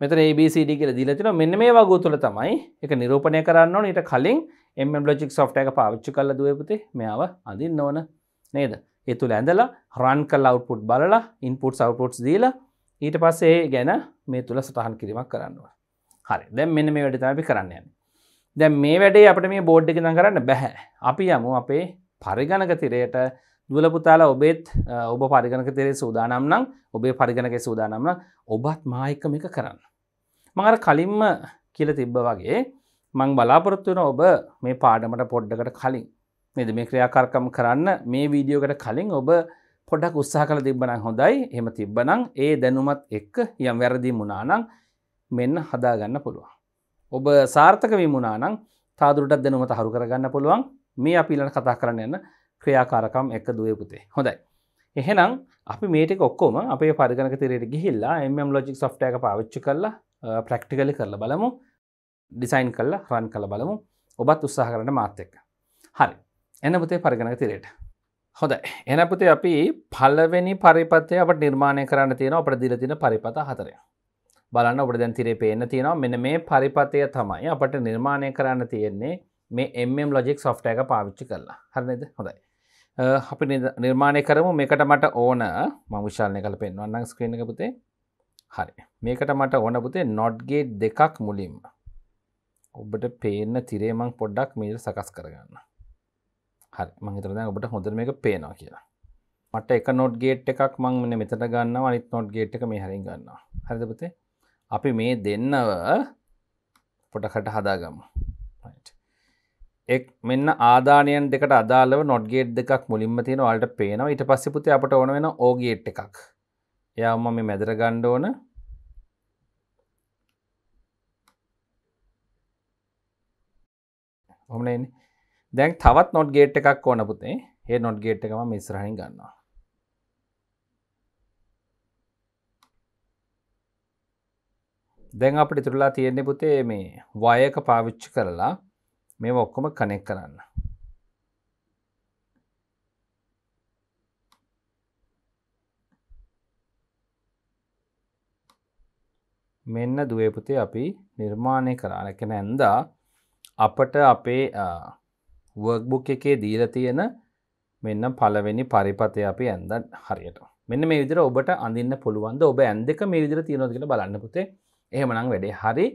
මෙතන ABCD කියල දිලතින මෙන්න මේ වගූ තුළ තමයි එක නිරූපණය කරන්න ඕන ඊට කලින් එම් ලොජික් සෝට් එක පාවිච්චි කල්ල දුවපුතේ මෙයාව අඳින්න ඕන නේද. එතුළ ඇඳලා රන් කල් අවුපුට් බලලා ඉන්පුට් සවපුට්ස් දීලා ඊට පස්සේ ගැන මේ තුළ සටහන් කිරීමක් කරන්නවා. හරි දැම් මෙන්න මේ වැඩි තමයි කරන්න යන්න. දැන් මේ වැඩේ අපට මේ බෝඩ් එක නම් කරන්න බැහැ. අපි යමු අපේ පරිගණක තිරයට දුවලපුතාලා ඔබෙත් ඔබ පරිගණක තෙරේ සූදානම් නම් ඔබේ පරිගණක සූදානම්න ඔබත් මායිකමික කරන්න. මඟර කලින්ම කියල තිබ්බ වගේ මං බලාපොරොත්තුවන ඔබ මේ පාඩමට පොඩ්ඩකට කලින් නිද මේ ක්‍රියාකාරකම් කරන්න මේ වීඩියෝකට කලින් ඔබ පොඩක් උත්සාහ කළ තිබ්බන හොඳයි හෙම තිබ්බනං ඒ දැනුමත් එක්ක යම් වැරදි මුණනං මෙන්න හදාගන්න පුළුවන්. ඔබ සාර්ථක විමුණනං තාදුරටත් දැනුමත හරු කරගන්න පුළුවන් මේ අපිලට කතා කරන්න එන්න ක්‍රියාකාරකම් එක දුවේ පුතේ හොඳයි එහෙනම් අපි මේටක ඔක්කොම අපේ පරිගනක තිරයට ගිහිල්ලා එම් ලෝජික් සොෆ්ට එක පාවිච්චි කරලා ප්‍රක්ටිකලි කරල බලමු ඩිසයින් කල්ල රන් කළ බලමු ඔබත් උත්සාහ කරන මාත්‍යක හරි එන පුතේ පරිගනක තිරයට හොඳ එනපුති අපි පල්ලවෙනි පරිපතය අප නිර්මාණය කරන්න තියෙන අපට දිලතින පරිපත හතරය බලන්න ඔබට දැන් තිරේ පේන්න තියෙනවා මෙන මේ පරිපතය තමයි අපට නිර්මාණය කරන්න තියෙන්නේ මේ එම් ලොජික් සොෆ්ට එක පාවිච්චි කරලා හරනද හොඳයි අපි නිර්මාණය කරමු මේකට මට ඕන මංවිශාලනය කල පෙන්වන්නක් ස්ක්‍රීණක පුතේ හරි මේකට මට ඕන පුතේ නොඩ්ගේ දෙකක් මුලින්ම ඔබට පේන්න තිරේමං පොඩ්ඩක් මීට සකස් කරගන්න හරි මහිතරද ඔබට හොඳර මේක පේනවා කියලා මට එක නොඩ් ගේට් එකක් මං මෙන මෙතට ගන්න අනිත් නොඩ් ගේට් එක මේ හරින් ගන්නවා හරිද පුතේ අපි මේ දෙන්නව පොටකට හදාගමු එක් මෙන්න ආදානයන් දෙකට අදාලව නොඩ්ගේට් දෙකක් මුලින්ම තියෙන වලට පේනවා ඊට පස්සේ පුතේ අපට ඕන වෙන ඕගේට් එකක්. එයා මම මේ මැදට ගන්න ඕන. ඔහොම නේනේ. දැන් තවත් නොට් ගේට් එකක් ඕන පුතේ. ඒ නොට් ගේට් එක මම ඉස්සරහින් ගන්නවා. දැන් අපිට ඉතුරුලා තියෙන්නේ පුතේ මේ වයක පාවිච්චි කරලා මේ ඔක්කොම කනෙක් කරන්න මෙන්න දුවපුතේ අපි නිර්මාණය කරාරැකෙන ඇන්දා අපට අපේ වර්ක්බුක් එකේ දීල තියෙන මෙන්න පලවෙනි පරිපතය අපි ඇන්ද හරියට මෙන්න මේ විදිර ඔබට අඳන්න පුළුවන්ද ඔබ ඇන්දක මේ විදිර තියෙනොදකට බලන්න පුතේ එහෙමනං වැඩේ හරි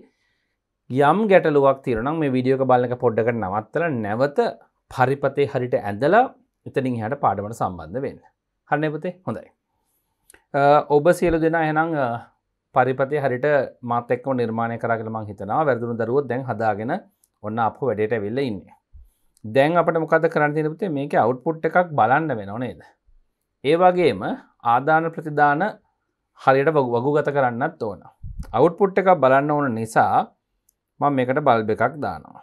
යම් ගැටලුවක් තිරනම් මේ විඩියෝක බලක පොඩ්ඩකට නවත්තල නැවත පරිපතේ හරිට ඇඳලා එතනින් හට පාඩමට සම්බන්ධ වෙන්න හන්න එපතේ හොඳයි. ඔබ සියලු දෙෙන එනම් පරිපතේ හරිට මාතෙක්ක නිර්මාණය කරගලම හිතනා වැදුරු දරුව දැන් හදාගෙන ඔන්න අප වැඩට වෙල්ල ඉන්න. දැන් අපට මොකද කරන්තිනපුතේ මේක අවුට්පුට් එකක් බලන්න වෙන නේද. ඒවාගේම ආධාන ප්‍රතිදාන හරියට වගු ගත කරන්නත් ඕන. අවුට්පුට් එකක් බලන්න ඕන නිසා මම මේකට බල්බ එකක් දානවා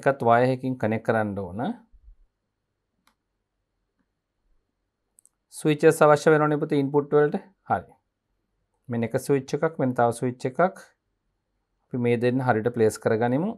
එකත් වායහකින් කනෙක් කරන්න ඕන සවිච සවශ්‍ය වෙන නිපති ඉන්පුට්වල්ට හරි මෙ එක සවිච්ච එකක් මෙතාව සවිච්ච එකක් අපි මේ දෙන්න හරිට ප්ලේස් කරගනිමු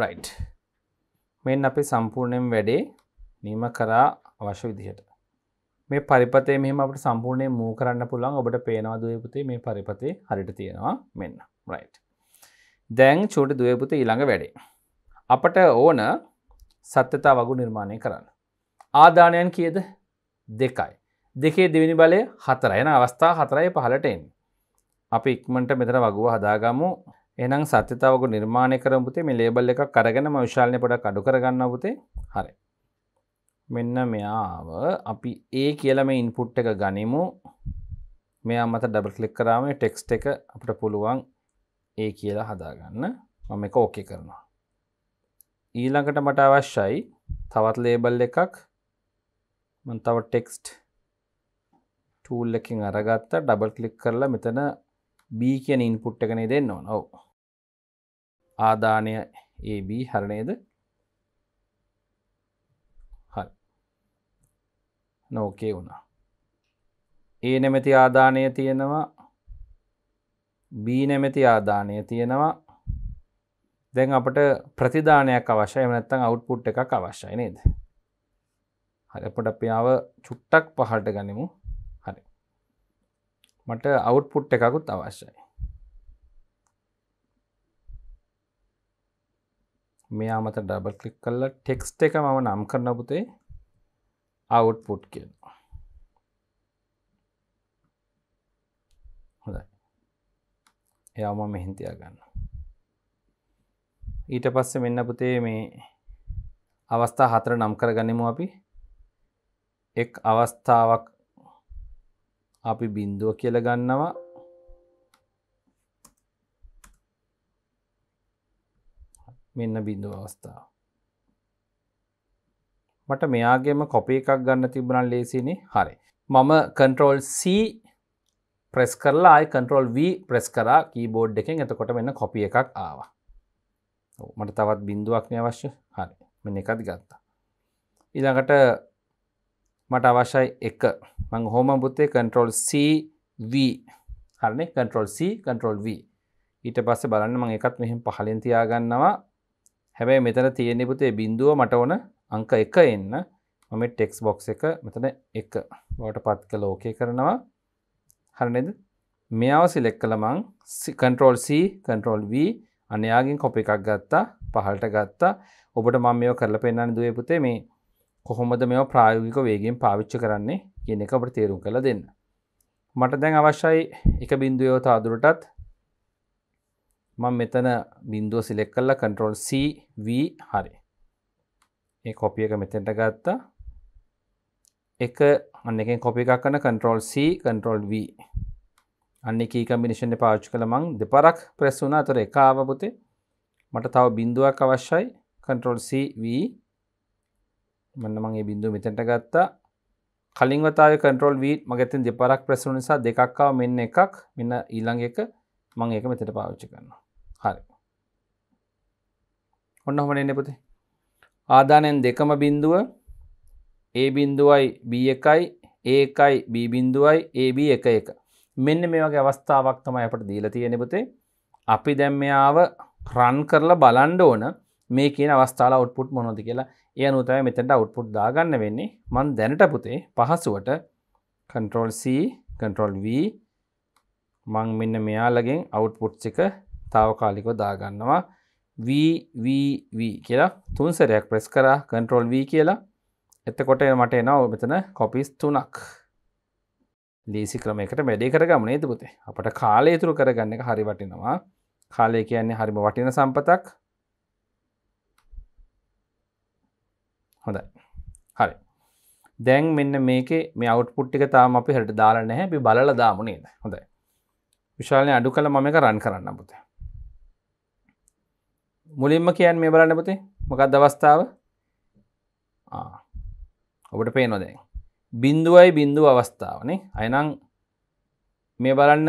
රයිට් මෙන් අපි සම්පූර්ණයෙන් වැඩේ නීම කරා අවශ්‍ය විදිහට මේ පරිපතේ මෙම අපට සම්පූර්ණය මූ කරන්න පුළන් ඔබට පේනවා දුවපුතේ මේ පරිපතේ හරිට තියෙනවා මෙන්න රයිට් දැන් චූට දුවපුත ඊළඟ වැඩේ අපට ඕන සත්‍යතා වගු නිර්මාණය කරන්න ආධානයන් කියද දෙකයි දෙකේ දෙවිනි බලය හතරයන අවස්ථා හතරයි පහලටෙන් අපි ඉක්මට මෙතර වගුව හදාගමු එනම් සත්‍යතාවක නිර්මාණය කරපුතේ මේ ලේබල් එකක් කරගෙනම විශාලනය පොඩක් අඩු කරගන්න පුතේ හරි මෙන්න මෙයාව අපි ඒ කියලම ඉන්පුට් එක ගනිමු මෙයා මත ඩබල් කලික් කරාම ටෙක්ස් එක අපට පුළුවන් ඒ කියලා හදාගන්න මම එක ඕකේ කරනවා ඊළඟට මට අවශ්‍යයි තවත් ලේබල් එකක් මන් තව ටෙක්ස්ට් ටූල් එකින් අරගත්ත ඩබල් කලික් කරලා මෙතන B කියන ඉන්පුට් එකනේ දෙන්න ඕන ඔව ආදානය AB හරණයද හරි නෝකේ වුණා ඒ නැමැති ආදානය තියෙනවා B නැමැති ආදානය තියෙනවා දැන් අපට ප්‍රතිධානයක් අවශ්‍ය එමනත්තං අවුට්පුට් එකක් අවශ්‍යයි නේද හරි අපට අපිාව චුට්ටක් පහට ගනිමු මට අවුට්පුට් එකකුත් අවශ්‍යයි මෙයා මත ඩබල් කලික් කල්ල ටෙක්ස්ට එක මම නම් කරන පුතේ අවුට්පුට් කියනවා හොඳයි එයාම මෙහින්තියා ගන්න ඊට පස්සේ මෙන්න පුතේ මේ අවස්ථා හතර නම් කර ගනිමු අපි එක් අවස්ථාවක් අපි බින්දුව කියල ගන්නවා මෙන්න බිඳුව අවස්ථාව මට මෙයාගේම කොපේ එකක් ගන්න තිබුණන් ලේසිනේ හරි මම කන්ට්‍රෝල් C ප්‍රෙස් කරලා අයි කන්ට්‍රෝල් V ප්‍රෙස් කරා කීබෝඩ් එකෙන් එතකොට මෙන්න කොපිය එකක් ආවා මට තවත් බින්දුවක්නය අවශ්‍ය හරි මෙ එකත් ගත්තා ඉළඟට මට අවශ්‍යයි එක මං හෝම පුත්තේ කන්ට්‍රෝල් CV හරනේ කන්ට්‍රෝල් C කන්ට්‍රෝල් V ඊට පස්සේ බලන්න මං එකත් මෙහෙම පහලින් තියාගන්නවා හැබැයි මෙතන තියෙන්නේ පුතේ බිඳුව මට ඕන අංක එක එන්න මම ටෙක්ස් බොක්ස් එක මෙතන එක බවට පත් කළා ඕකේ කරනවා හරි නේද මෙයාව සිලෙක්ට් කළා මං කන්ට්‍රෝල් C කන්ට්‍රෝල් V අන්‍යයාගෙන් කොපි එකක් ගත්තා පහලට ගත්තා ඔබට මම මේව කරලා පෙන්නන්න දුවේ පුතේ මේ කොහොමද මෙ ප්‍රායෝගික වේගෙන් පාවිච්ච කරන්නේ කියන එක අපට තේරුම් කළ දෙන්න. මට දැන් අවශ්‍යයි එක බින්දුවයෝ තාදුරටත් මං මෙතන බින්දුව සිලෙක් කල්ලා කන්ට්‍රෝල් CV හරි ඒ කොපිය එක මෙතෙන්ට ගත්තා එක අන්න එකෙන් කොපි එකක් කන කන්ට්‍රෝල් C කන්ට්‍රෝල් V අන්න එක කම්බිනිෂන් පාච් කළ මං දෙපරක් ප්‍රෙස් වුණා අතර එක ආවපුතේ මට තව බින්දුවක් අවශ්‍යයි කන්ට්‍රෝල් CV මන්න මගේ බිඳු මෙතැට ගත්තා කලින්වතාව කටරල් වී මගතින් දෙපරක් ප්‍රසු නිසා දෙකක්කාව මෙන්න එකක් මෙන්න ඊළඟ එක මං ඒක මෙතට පාවිච්චි කරන්න හරි ඔන්න හොමන එන්න පොතේ ආධානයෙන් දෙකම බිින්දුව ඒ බිින්දුවයි B එකයි ඒකයි B බිින්දුවයි AB එක එක මෙන්න මේ වගේ අවස්ථාවක් තමයි අපට දීලා තියෙන පුතේ අපි දැන් මෙයාව රන් කරලා බලන්න ඕන මේ කියන අවස්ථාවල අවුට්පුට් මොනවද කියලා ඒ අනුතයි මෙතැට අවට්පුට් දාගන්න වෙන්නේ මන් දැනට පුතේ පහසුවට කන්ට්‍රෝල් C කන්ට්‍රෝල් V මං මෙන්න මෙයාලගෙන් අවට්පුට් එක තාවකාලික දාගන්නවා VVV කියලා තුන්සරයක් ප්‍රෙස් කරා කන්ට්‍රෝල් V කියලා එතකොට මට එනව මෙතන කොපිස් තුනක් ලීසි ක්‍රමයකට වැඩි කරගමනේ තුපුතේ අපට කාලය තුරු කරගන්න එක හරි වටිනවා කාලය කියන්නේ හරිම වටින සම්පතක් හොඳයි හරි දැන් මෙන්න මේක මේ අවට්පුට් එක තාම අපි හට දාලා නැහැ අපි බලලා දාමු නේද හොඳයි විශාලනය අඩු කළ මම එක රන් කරන්න පුතේ මුලින්ම කියන් මේ බලන්න පුතේ මොකක්ද අවස්ථාව ඔබට පේනො දැන් බිින්දුවයි බිින්දුව අවස්ථාවනේ අයනං මේ බලන්න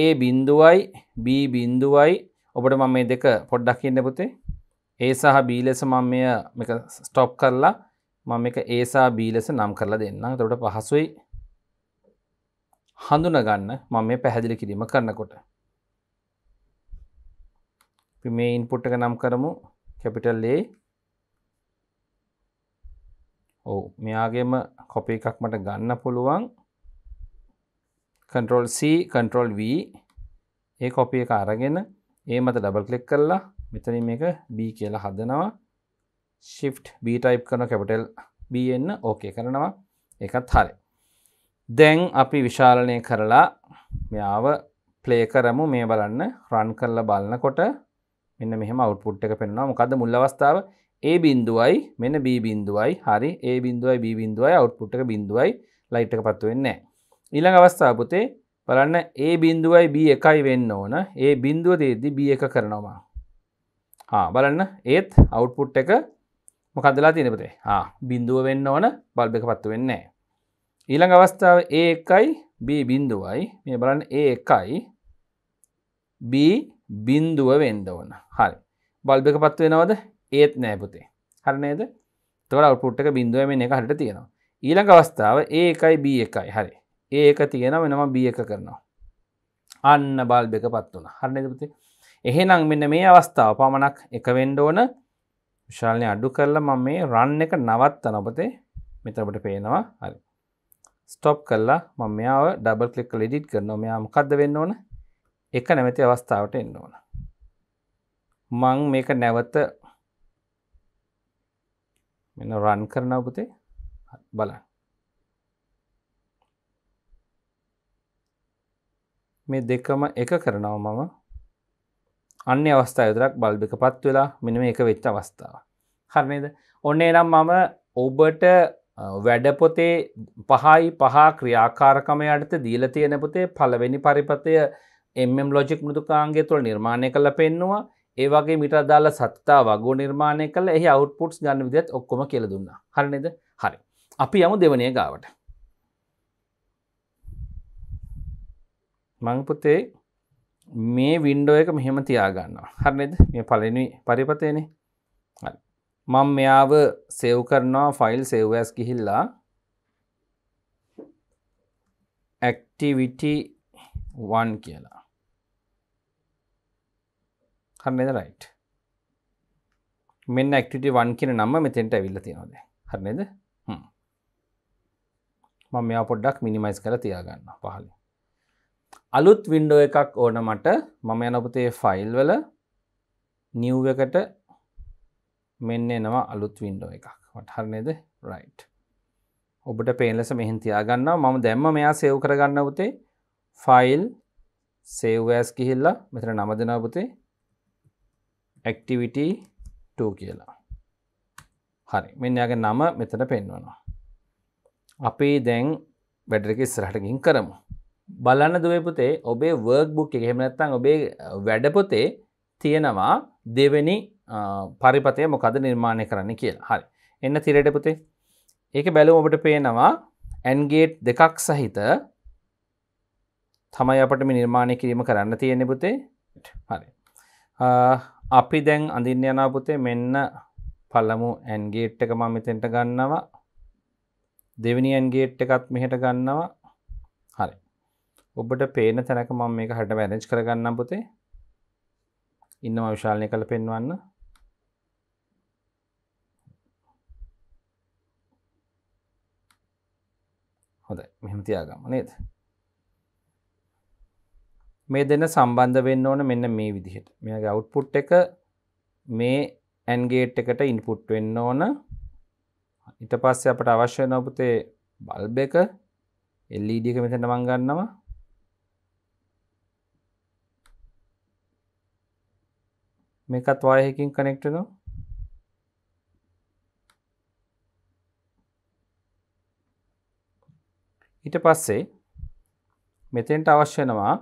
ඒ බිින්දුවයි බී බිින්දුවයි ඔබට මම මේ දෙක පොඩ්ඩක් කියන්න පුතේ ඒ සහ බීලෙස මම මෙය ස්ටොප් කරලා මම එක ඒසා බීලෙස නම් කරලා දෙන්න තොට පහසුයි හඳුනගන්න මම මේ පැහැදිලි කිරීම කරනකොට මේ ඉන්පුට් එක නම් කරමු කැපිටල්ලේ ඔව මෙයාගේම කොප එකක් මට ගන්න පුළුවන් කටල් C කටල් V ඒ කොපිය එක අරගෙන ඒ මත ඩබල් කලෙක් කරලා මෙතනින් මේක B කියලා හදනවා shift B type කරන capital B එන්න ඕකේ කරනවා එකත් හරි දැන් අපි විශාලනය කරලා මෙයාව ප්ලේ කරමු මේ බලන්න රන් කරලා බලන්නකොට මෙන්න මෙහම අවුපුට් එක පෙන්වා මොකද මුල් අවස්ථාව ඒ බින්දුවයි මෙන B බින්දුවයි හරි ඒ බින්දුවයි B බින්දුවයි අවුපුට් එක බින්දුවයි ලයිට් එක පත්තු වෙන්නේ ඊළඟ අවස්ථාවපුතේ බලන්න ඒ බින්දුවයි B එකයි වෙන්න ඕන ඒ බින්දුව දේද්දි B එක කරනවා බලන්න ඒත් අවුට්පුට් එක මොකදලා තිනපතේ බින්දුව වෙන්න ඕන බල්බ එක පත්තු වෙන්නේ ඊළඟ අවස්ථාව ඒ එකයි B බින්දුවයි මේ බලන්න ඒ එකයි B බින්දුව වෙන්ඩ ඕන හරි බල්බ එක පත්තු වෙනවද ඒත් නෑපුතේ හරනේද තොර අවුට් එක බින්දුව මේ එක හට තියෙනවා ඊළඟ අවස්ථාව ඒ එකයි B එකයි හරි ඒ එක තියෙන වෙනම B එක කරනවා අන්න බල්බ එක පත් වන හරනදපතේ එහෙනම් මෙන්න මේ අවස්ථාව පමණක් එක වෙන්ඩෝන විශාලනය අඩු කරලා මම මේ රන් එක නවත්ත නොපතේ මෙතරබට පේනවා හරි ස්ටොප් කරලා මම මෙයාව ඩබල් කලික් ලෙඩිට් කරන මෙයා මොකක්ද වෙන්න ඕන එක නැමැති අවස්ථාවට එන්න ඕන මං මේක නැවත මෙන්න රන් කරන පුතේ බලන්න මේ දෙකම එක කරනවා මම අන්න අවස්ථා යුතුරක් බල්බිකපත් වෙලා මෙන මේ එක වෙච්ච අවස්ථාව. හරනේද ඔන්නේ නම් මම ඔබට වැඩපොතේ පහයි පහා ක්‍රියාකාරකම යටත දීල තියෙන පොතේ පලවෙනි පරිපතය එම් ලෝජික් මුදුකාන්ගේ තුළ නිර්මාණය කළ පෙන්නවා ඒ වගේ මිට අදාල සත්තා වගෝ නිර්මාණය කළ එහි අවුට්පුට්ස් ගන්න විදත් ඔක්කොම කෙල දුන්න හරනෙද හරි අපි යමු දෙවනය ගාවට මංපුතේ මේ වින්ඩෝ එක මෙහෙම තියාගන්නවා හරනෙද මේ පලනි පරිපතයනෙ මං මෙයාව සෙව් කරනවා ෆයිල් සෙව්ඇස් කිහිල්ලා ඇක්ටිවිටි වන් කියලා හරනෙද රයිට් මෙන්න ඇක්ටිටි වන් කියන නම්ම මෙතෙන්ට ඇවිල්ල තියෙනවාද හරනෙද මම මෙයා පොඩ්ඩක් මිනිමයිස් කර තියාගන්න පහලින් අලුත් වින්ඩෝ එකක් ඕන මට මම යනපුතේ ෆයිල් වල නිව් එකට මෙන්න එනවා අලුත් වින්ඩෝ එකක් වටහරනේද රයිට් ඔබට පේලෙස මෙහින් තියාගන්න මම දැම්ම මෙයා සෙව් කරගන්න පුතේ ෆයිල් සේවෑස් කිහිල්ලා මෙතර නම දෙනා පුතේ ඇක්ටිවිට කියලා හරි මෙන්නයාගේ නම මෙතන පෙන්වනවා අපේ දැන් වැඩරක ස්රහටගින් කරමු බලන්න දුවපුතේ ඔබේ වර්ක් බුක් එක හෙමනැත්තං ඔබේ වැඩපොතේ තියෙනවා දෙවැනි පරිපතය මොකද නිර්මාණය කරන්න කියලා හරි එන්න තිරට පුතේ ඒක බැලුම් ඔබට පේනවා ඇන්ගේට් දෙකක් සහිත තමයි අපට මේ නිර්මාණය කිරීම කරන්න තියෙන පුතේ හරි අපි දැන් අඳින්න යනා පුතේ මෙන්න පල්ලමු ඇන්ගේට් එක මම මෙතෙන්ට ගන්නවා දෙවිනි ඇන්ගේට් එකත් මෙහෙට ගන්නවා හරි ඔබට පේන තැනක මම මේක හට මැරෙන්ජ් කරගන්න පුතේ ඉන්නම විශාලනය කළ පෙන්වන්න හොඳයි මෙහම තියාගම නේද මේ දෙන්න සම්බන්ධ වෙන්න ඕන මෙන්න මේ විදිහට මේගේ අවුට්පුට් එක මේ ඇන්ගේට් එකට ඉන්පුට් වෙන්න ඕන ඉට පස්සේ අපට අවශ්‍ය නොපතේ බල්බ එක එල්ලීඩියක මෙතැන මංගන්නවා මේකත් වායහකින් කනෙක්ටනවා ඊට පස්සේ මෙතෙන්ට අවශ්‍යනවා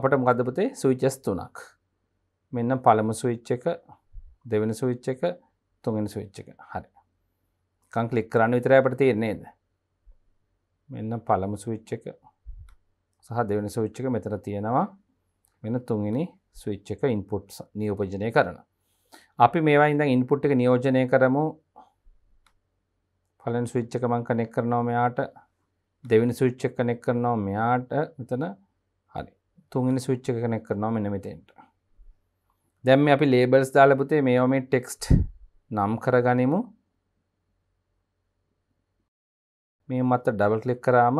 අපට මගදපතේ සුවිච්චස් තුනක් මෙන්න පළම සුවිච්ච එක දෙවෙන සුවිච්ච එක තුගෙන සුවිච්ච එක හරි කංකලික් කරන්න විතර අපට තියෙන්නේද මෙන්න පළම සුවිච්ච එක සහ දෙවෙන සුවිච්ච එක මෙතර තියෙනවා මෙන්න තුන්ගිනි ස්විච් එක ඉන්පුට් නියෝපජනය කරන අපි මේවා ඉඳ ඉන්පුට් එක නියෝජනය කරමු පලන් ස්විච්ච එක මං කනෙක් කරනවා මෙයාට දෙවිනි සවිච්ච එක කනෙක් කරනවා මෙයාට මෙතන හරි තුන්ගනි සවිච්ච එක කනෙක් කරනවා මෙන මෙතෙන්ට දැම්ම අපි ලේබල්ස් දාලපුතේ මේෝමේ ටෙක්ස්ට් නම් කරගනිමු මේ මත්ත ඩබල් කලික් කරාම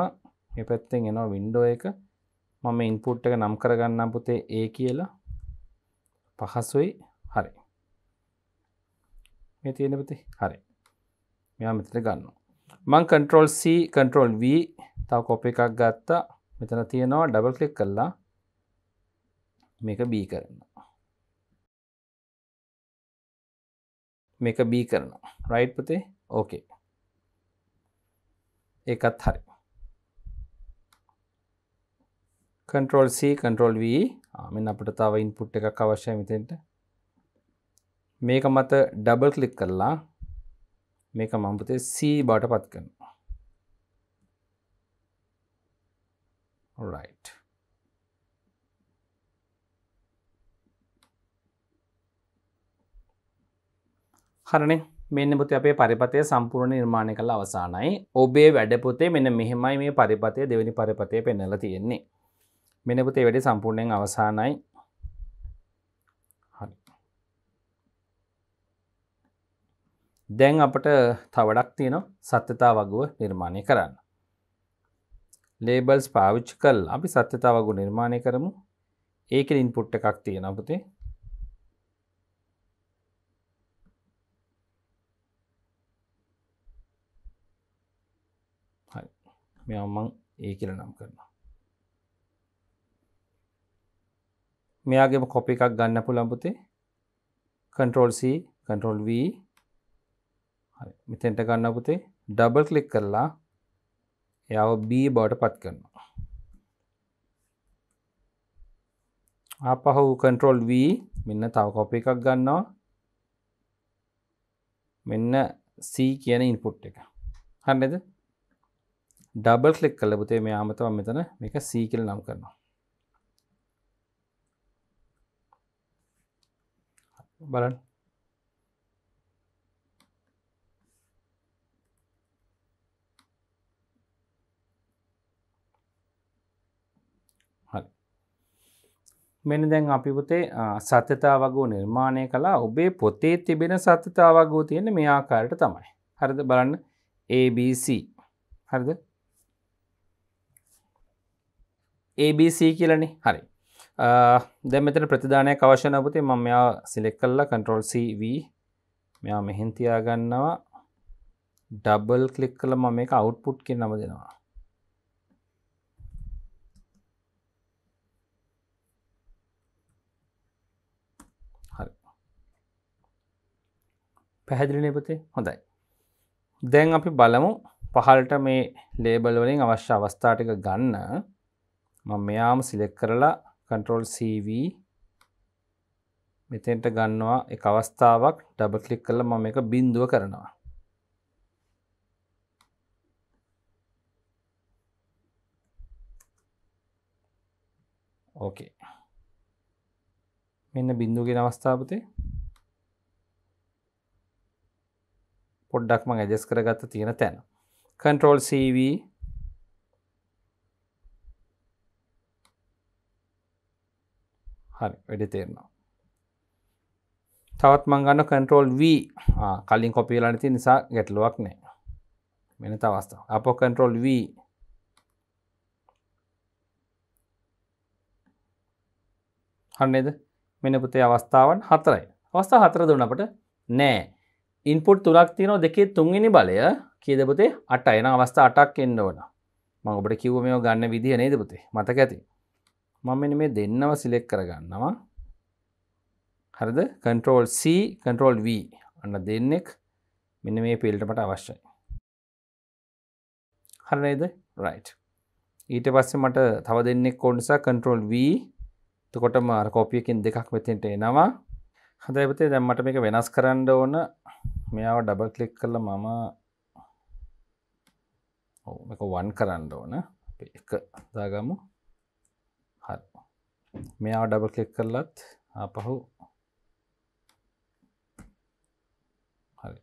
මේ පැත්තෙන් එනවා වින්ඩෝ එක මම ඉන්පුට් එක නම් කරගන්නම් පුතේ ඒ කියලා පහසුයි හරි මේ තියෙනපති හරි මෙයා මෙතට ගන්න මං කන්ට්‍රෝල් C කන්ට්‍රෝල් V තව කොප එකක් ගත්තා මෙතන තියෙනවා ඩබල් කලික් කරලා මේක බී කරන්න මේක බී කරනවා රයිට් පතේ ඕකේ ඒකත් හරි කන්ට්‍රෝල් C කන්ට්‍රෝල් V මෙන්න අපට තව ඉන්පුට් එකක් අවශ්‍යයි මෙතෙන්ට මේක මත ඩබල් ක්ලික් කරලා මේක මම පුතේ C බවට පත් කරනවා alright හරනේ මෙන්න පුති අපේ පරිපතය සම්පූර්ණ නිර්මාණය කළ අවසානයි ඔබේ වැඩපුතේ මෙන්න මෙහෙමයි මේ පරිපතය දෙවැනි පරිපතය පෙන්නල තියෙන්නේ මෙන්න පුතේ වැඩේ සම්පූර්ණයෙන් අවසానයි හරි දැන් අපිට තවඩක් තියෙනවා සත්‍යතා වගුව නිර්මාණය කරන්න ලේබල්ස් පාවිච්චි කරලා අපි සත්‍යතා වගුව නිර්මාණය කරමු ඒකේ ඉන්පුට් එකක් තියෙනවා පුතේ හරි මෙයා මම ඒ කියලා නම් කරනවා මෙයාගේම කොපි එකක් ගන්න පුළම්පුතේ කන්ට්‍රෝල් C කන්ට්‍රෝල් V මෙතෙන්ට ගන්න පුතේ ඩබල් කලික් කරලා යාව B බවට පත් කරනවා ආපහු කන්ට්‍රෝල් V මෙන්න තව කොපි එකක් ගන්නවා මෙන්න C කියන ඉන්පුට් එක හරිද ඩබල් කලික් කළ පුතේ මෙයාම තමයි මෙතන මේක C කියලා නම් කරනවා බලන්න මෙන දැන් අපි පුතේ සත්‍යතාවගෝ නිර්මාණය කලා ඔබේ පොතේ තිබෙන සත්‍යතාවගෝ තියෙන මේ ආකාරයට තමයි හරිද බලන්න ABC හරිද ABC කියලනේ හරි දැ මෙතට ප්‍රතිධානයක් අවශ්‍ය නපුති මම මෙයා සිලෙක් කල්ලා කන්ට්‍රෝල් CV මෙයා මෙහින් තියාගන්නවා ඩබල් කලික් කළ මම මේ අවුට්පුට් කිය නම දෙනවා පැහැදිලි නපතේ හොඳයි දැන් අපි බලමු පහලට මේ ලේබල් වලින් අවශ්‍ය අවස්ථාටික ගන්න මම මෙයාම සිලෙක් කරලා කන්ට්‍රෝල් CV මෙතෙන්ට ගන්නවා එක අවස්ථාවක් ඩබල් ක්ලික් කරලා මම එක බිඳුව කරනවා ඕකේ මෙන්න බිඳුවගෙන අවස්ථාපතේ පොඩ්ඩක් මං ඇජස් කරගත්ත තියෙන තැන කන්ට්‍රෝල් CV හරි වැඩ තේරෙනවා තවත් මංගන්න කන්ටරෝල් V කලින් කොපියලා නැති නිසා ගැටලුවක් නෑ මෙන තවස්ථාව අපෝ කන්ටරෝල් V හන්නේද මෙන පුතේ අවස්ථාවන් හතරයි අවස්ථා හතර දුන්නපට නෑ ඉන්පුට් තුරක් තියනෝ දෙකේ තුන්ගනි බලය කියදපුතේ අට එන අවස්ථා අටක් එන්න ඕන මඟ ඔබට කිව්ව මේ ගන්න විදිහ නේද පුතේ මතක ඇති මම මෙන්න මේ දෙන්නව සිලෙක් කරගන්නවා හරිද කන්ට්‍රෝල් C කන්ට්‍රෝල් V අන්න දෙන්නෙක් මෙන්න මේ පිල්ට මට අවශ්‍යයි හරනේද රයි් ඊට පස්සේ මට තව දෙන්නෙක් කොන්ඩසා කන්ට්‍රෝල් V තකොට මාර කෝපියකින් දෙකක් මෙතෙන්ට එනවා හදැපතේ දැම් මට මේක වෙනස් කරන්න ඕන මෙයාව ඩබල් කලික් කරල මම ඕ එක වන් කරන්න ඕන එක දාගමු මෙයා ඩබල් කලික් කරලත් පහු හරි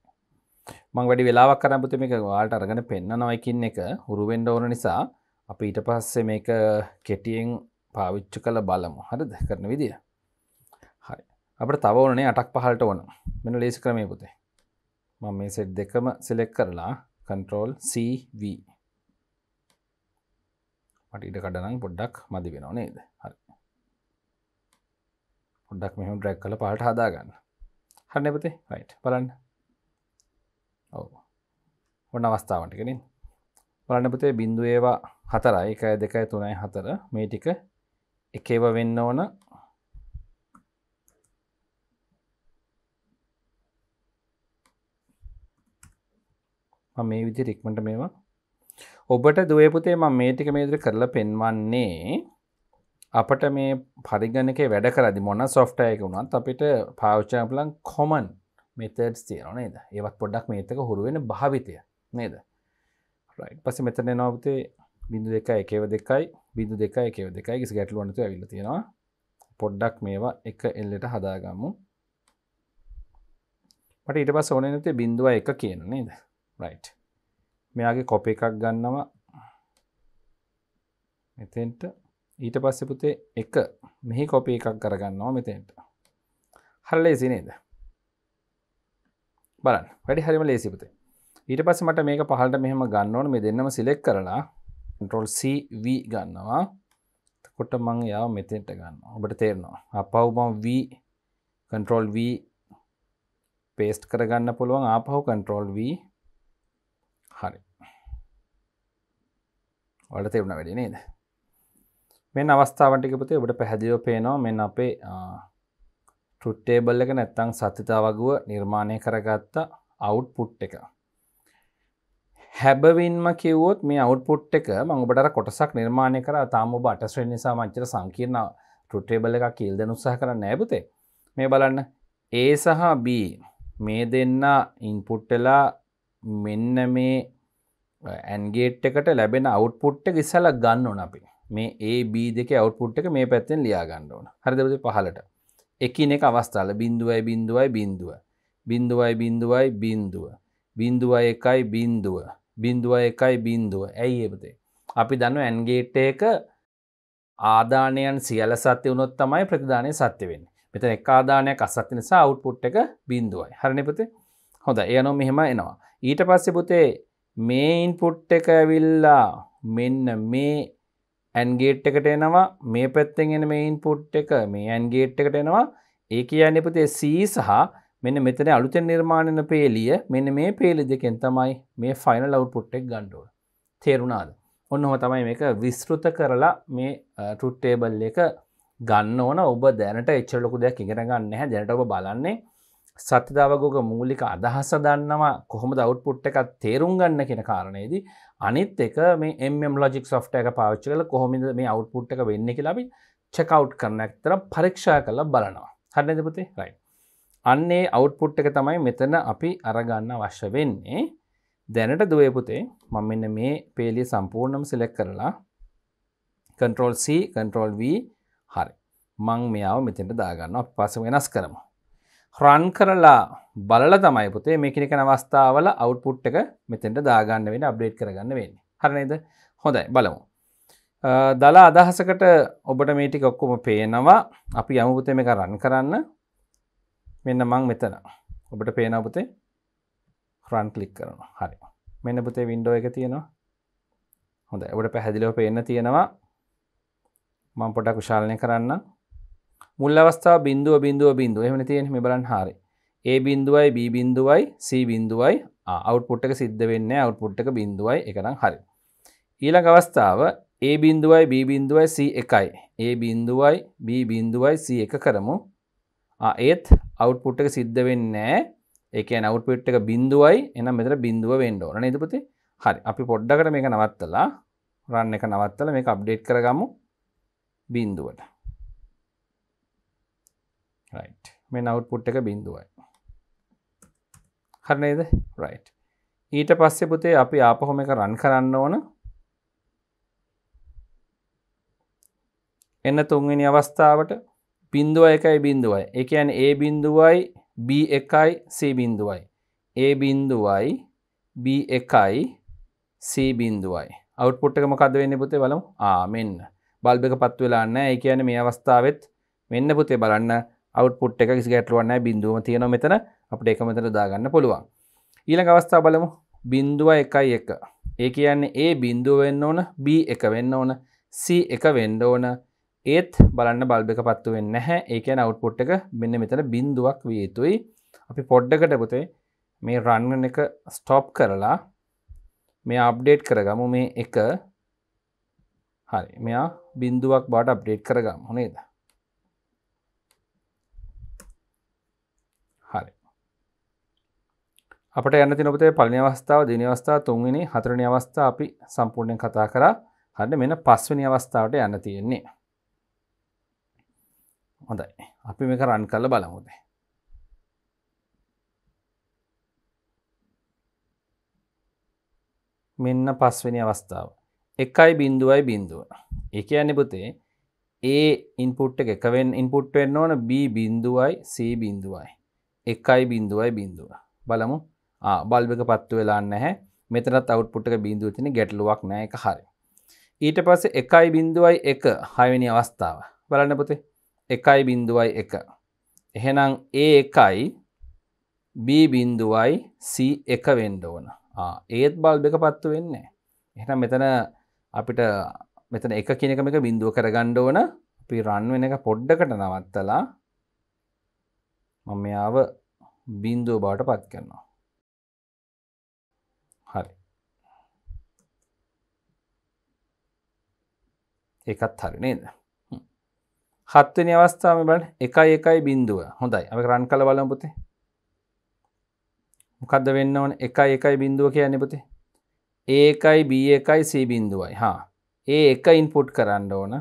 මං වැඩි වෙලාවක් කරපුති මේක වාට අරගෙන පෙන්න්න නොයකින් එක හුරුවෙන්ඩ ඕන නිසා අපි ඊට පස්සේ මේක කෙටියෙන් පාවිච්චු කළ බලමු හරි ද කරන විදිිය හරි අපට තවරනේ අටක් පහලට ඕන මෙන ලේසි කරමය පුතේ මම මේ සෙට් දෙකම සිලෙක් කරලා කන්ට්‍රෝල් CV මට ඉඩ කඩනම් පොඩ්ඩක් මදි වෙනවා නේද හරි හොඩක් මෙහම ඩ්‍රැක් කල පාට හදාගන්න හන්න එපතේ වයිට් බලන්න ඔව ඔන්න අවස්ථාවටකෙනින් බලන්නපතේ බින්දු ඒවා හතරයි එකය දෙකයි තුනයි හතර මේ ටික එකේව වෙන්න ඕන මේ විදි රික්මට මේවා ඔබට දුවපුතේ ම මේටික මේදර කරලා පෙන්වන්නේ අපට මේ පරිගණක වැඩ කරදි මොන්න සොෆ්ටයක වුණත් අපිට පාවිච්චාපලන් කොමන් මෙතඩස් තේරන ද ඒවත් පොඩක් මේතක හුරුවෙන භාවිතය නේද පස මෙතන නවතේ බිඳු දෙක එකව දෙකයි බිදු දෙක එකව දෙකයි කිසි ගැටලුවනතු ඇවිල තියෙනවා පොඩ්ඩක් මේවා එක එල්ලට හදාගමු පට ඉට පස් ඕන නතේ බිඳුව එක කියන නේද රයිට් මෙයාගේ කොප එකක් ගන්නවා මෙතෙන්ට ඊට පස්සෙ පුතේ එක මෙහි කොපි එකක් කරගන්නවා මෙතෙන්ට හර ලේසි නේද බලන්න වැඩි හරිම ලේසිපතේ ඊට පස්ස මට මේක පහලට මෙහෙම ගන්නවන මේ දෙන්නම සිලෙක් කරලා ටොල් CV ගන්නවා කොට මං යාව මෙතෙන්ට ගන්න ඔබට තේරනවා අපහුමං V කටරෝල් V පේස්ට් කරගන්න පුළුවන් ආපහු කටරෝල් V හරි ඔට තේරුණ වැඩි නේද මෙන් අවස්ථාවටික පුතේ ඔබට පැහැදිව පේනවා මෙන් අපේ ටුට්ටේබල් එක නැත්තං සතිතාවගුව නිර්මාණය කරගත්ත අවුට්පුට් එක. හැබවින්ම කිවොත් මේ අවුට්පුට් එක මඟබට කොටසක් නිර්මාණය කර තාම ඔබ අටස්වෙන් නිසා මංචර සංකීර්ණ ටුට්ටේබල එකක් කියල්ද උත්සාහ කර නෑබතේ මේ බලන්න ඒ සහ B මේ දෙන්න ඉන්පුට්ටලා මෙන්න මේ ඇන්ගේට් එකට ලැබෙන අවුට්පුට් එක ඉසල ගන්න ඕන අපි මේ ඒ බී දෙක අවුපුට් එක මේ පැත්තෙන් ලියාගන්න ඕන හරිදවද පහලට එකන එක අවස්ථාල බින්දුවයි බින්දුවයි බින්දුව බින්දුවයි බින්දුවයි බින්දුව බින්දුව එකයි බින්දුව බින්දුව එකයි බින්දුව ඇයි එපතේ අපි දන්න ඇන්ගේට එක ආධානයන් සියල සත්‍ය වනොත් තමයි ප්‍රතිධානය සත්‍ය වෙන්න මෙත එක ආධානයක් අසත්ති නිසා අවුපුට් එක බින්දුවයි හරණපතේ හොඳ එයනො මෙහෙම එනවා ඊට පස්සෙ පුතේ මේයින් පුට් එක ඇවිල්ලා මෙන්න මේ ඇන්ගේට් එකට එනවා මේ පැත්තෙන් එන මේ ඉන්පුට් එක මේ ඇන්ගේට් එකට එනවා ඒ කියන්නේ පුතේ C සහ මෙන්න මෙතන අලුතෙන් නිර්මාණන පේලිය මෙන්න මේ පේලි දෙකෙන් තමයි මේ ෆයිනල් අවුට්පුට් එක ගන්න ඕන. තේරුණාද? ඔන්නහොම තමයි මේක විස්තෘත කරලා මේ ට්‍රුට් ටේබල් එක ගන්න ඕන ඔබ දැනට එච්චර ලොකු දෙයක් ඉගෙන ගන්න නැහැ දැනට ඔබ බලන්නේ සත්‍යදාවගෝග මූලික අදහස දන්නවා කොහොම දවට්පුට් එකත් තේරුම් ගන්න කියෙන කාරණයේදී අනිත් එක මේ එම් ලොජික් සොෆ්ට එක පාච්ච කල කොහොමද මේ අවට්පුට් එක වෙන්න කියලාබි චකව් කරනක් තර පරීක්ෂා කළ බලනවා හරන දෙපතේ රයි අන්නේ අවට්පුට් එක තමයි මෙතන අපි අරගන්න අවශ්‍ය වෙන්නේ දැනට දුවපුතේ මම මෙන්න මේ පේලිය සම්පූර්ණම සිලෙක් කරලා කන්ට්‍රෝල් C කන්ට්‍රෝල් V හරි මං මෙයාව මෙතෙන්ට දාගන්න පස වෙනස් කරමු රන් කරලා බලල තමයි පුතේ මේකනික අවස්ථාවල අවුපුට් එක මෙතෙන්ට දාගන්න වෙන අප්ඩේට් කරගන්න වෙන්නේ හරනේද හොඳයි බලමු දලා අදහසකට ඔබට මේටික ඔක්කොම පේනවා අපි යමුපුතේ මේක රන් කරන්න මෙන්න මං මෙතන ඔබට පේනපුතේ රන් කලික් කරන හරි මෙන්න පුතේ වින්ඩෝ එක තියෙනවා හොඳ ඔබට පැහැදිලෝ පේන්න තියෙනවා මං පොඩක් විශාලනය කරන්න මුල් අවස්ථාව බින්දුව බින්දුව බින්දුව එහෙම තියෙන මේ බලන්න හරි ඒ බින්දුවයි B බින්දුවයි C බින්දුවයි අවුට්පුට් එක සිද්ධ වෙන්නේ අවුට්පුට් එක බින්දුවයි එක නම් හරි ඊළඟ අවස්ථාව A බින්දුවයි B බින්දුවයි C එකයි A බින්දුවයි B බින්දුවයි C එක කරමු ඒත් අවුට්පුට් එක සිද්ධ වෙන්නේ ඒක අවුට්පුට් එක බින්දුවයි එනම් මෙතර බින්දුව වෙන්න ඕන නේද පුතේ? හරි. අපි පොඩ්ඩකට මේක නවත්තලා රන් එක නවත්තලා මේක අප්ඩේට් කරගමු බින්දුවට. මේ නවට්පුට් එක බිඳුවයි හරනේද රයි් ඊට පස්සෙ පුතේ අපි ආපහොම එක රන් කරන්න ඕන එන්න තුන්වෙනි අවස්ථාවට බිින්දුව එකයි බිින්දුවයි එක ඇන් ඒ බිින්දුවයි B එකයි C බිින්දුවයි ඒ බිින්දුවයි B එකයි C බිින්දුවයි අවට්පුට්ටකම කදවෙන්න පුතේ බලම් ආ මෙන්න බල්බක පත්වෙලාන්න ඒ කියන මේ අවස්ථාවත් මෙන්න පුතේ බලන්න අවුට්පුට් එක කිසි ගැටලුවන්න බිඳුවම තියෙන මෙතන අපට එක මෙතන දාගන්න පුළුවන් ඊළඟ අවස්ථා බලමු බින්දුව එකයි එක ඒ කියන්නේ ඒ බින්දුව වෙන්න ඕන B එක වෙන්න ඕන C එක වෙන්න ඕන ඒත් බලන්න බල්බ එක පත්තු වෙන්න නැහැ ඒක අවුට්පුට් එක මෙන්න මෙතන බින්දුවක් විය යුතුයි අපි පොඩ්ඩකට පුතේ මේ රන්න එක ස්ටොප් කරලා මේ අප්ඩේට් කරගමු මේ එක හරි මෙයා බින්දුවක් බාට අප්ඩේට් කරගම් හොනේද අපට යන්න තිනොපතේ පලනි අවස්ථාව දින අවස්ථාව තුන්වෙනි හතරණ අවස්ථා අපි සම්පූර්ණයෙන් කතා කරා හන්න මෙන පස්වනි අවස්ථාවට යන්න තියෙන්නේ හොඳයි අපි මේක රන් කල්ල බලමුදේ මෙන්න පස්වෙනි අවස්ථාව. එකයි බින්දුවයි බින්දුව. එක අනිපුතේ ඒ ඉන්පුට් එක එකවෙන් ඉන්පුට් වෙන්න ඕන B බින්දුවයි C බින්දුවයි. එකයි බින්දුවයි බින්දුව. බලමු බල්බක පත්තු වෙලා නැහැ මෙතනත් අවුපුට බිඳුව තින ගැටලුවක් නෑ එක හරි. ඊට පස එකයි බිඳුවයි එක හයවෙනි අවස්ථාව බලන්න පොතේ එකයි බිඳුවයි එක. එහෙනම් ඒ එකයි B බිඳුවයි C එක වෙන්ඩ ඕන ඒත් බල්බ එක පත්තු වෙන්නේ එහෙනම් මෙතන අපිට මෙතන එක කෙනකම එක බිඳුව කර ගණ්ඩ ඕන අපි රන් වෙන එක පොඩ්ඩකට නවත්තලා මම මෙයාව බින්දුව බවට පත් කරනවා එකත් හරි නේද හත්වනි අවස්ථාව බල එකයි එකයි බින්දුව හොඳයි අපි රන් කල බලම් පුතේ මොකක්ද වෙන්න ඕන එකයි එකයි බින්දුව කියන්නේ පුතේ ඒකයි B එකයි C බින්දුවයි හා ඒ එක ඉන්පුට් කරන්න ඕන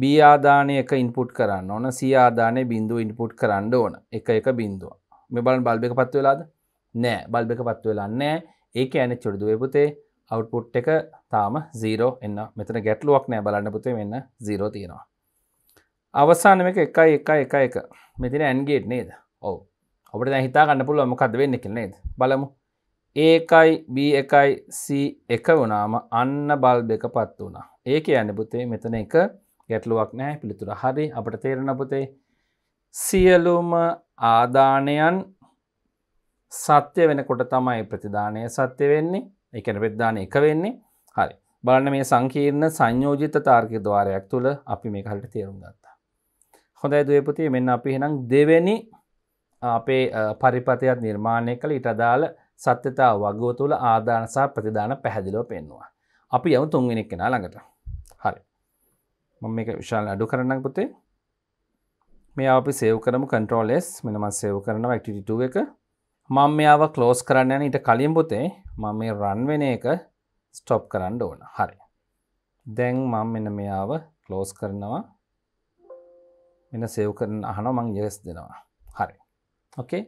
B ආදානය එක ඉන්පුට් කරන්න ඕන C ආදානය බින්දුව ඉන්පුට් කරන්න ඕන එක එක බින්දුව මේ බලන් බල්බ එක පත් වෙලාද නෑ බල්බ එක පත් වෙලා නෑ ඒක ඇනෙ චොඩුදුවේ පුතේ අවට්පුට් එක තාම 0 එන්න මෙතන ගැටලුවක් නෑ බලන්න පුතේ මෙන්න 0 තියෙනවා අවසානම එක 1 1 1 1 මෙතන AND ගේට් නේද ඔව් අපිට දැන් හිතා ගන්න පුළුවන් මොකද්ද වෙන්නේ කියලා නේද බලමු A එකයි B එකයි C එක වුණාම අන්න බල්බ් එක පත් වුණා ඒ කියන්නේ පුතේ මෙතන එක ගැටලුවක් නෑ පිළිතුර හරි අපිට තේරෙන පුතේ සියලුම ආදානයන් සත්‍ය වෙනකොට තමයි ප්‍රතිදානය සත්‍ය වෙන්නේ එකන ප්‍රධාන එක වෙන්නේ හරි බලන්න මේ සංකීර්ණ සංයෝජිත තාර්කය දවාරයක් තුළ අපි මේ කලට තේරුම් ගත්තා. හොඳයි දවපතිය මෙන්න අපි හෙනම් දෙවැනි අපේ පරිපතයක් නිර්මාණය කළ ඉටදාළ සත්‍යතා වගව තුළ ආධානසා ප්‍රතිධාන පැහැදිලෝ පෙන්වා. අපි යව තුන්ගෙනෙක් කෙනා ළඟට හරි මම මේ විශාල අඩු කරන්න පුතේ මේ අපි සේව් කරම කන්ට්‍රෝලෙස් මෙනමත් සේව් කරනවා ඇක්ටිටුව එක මං මෙයාව කලෝස් කරන්න යන ඊට කලින් පුතේ මම මේ රන් වෙන එක ස්ටොප් කරන්න ඕන හරි දැන් මං මෙන මෙයාව කලෝස් කරනවා මෙන සෙව් කරන අහන මං යෙස් දෙනවා හරි ඕකේ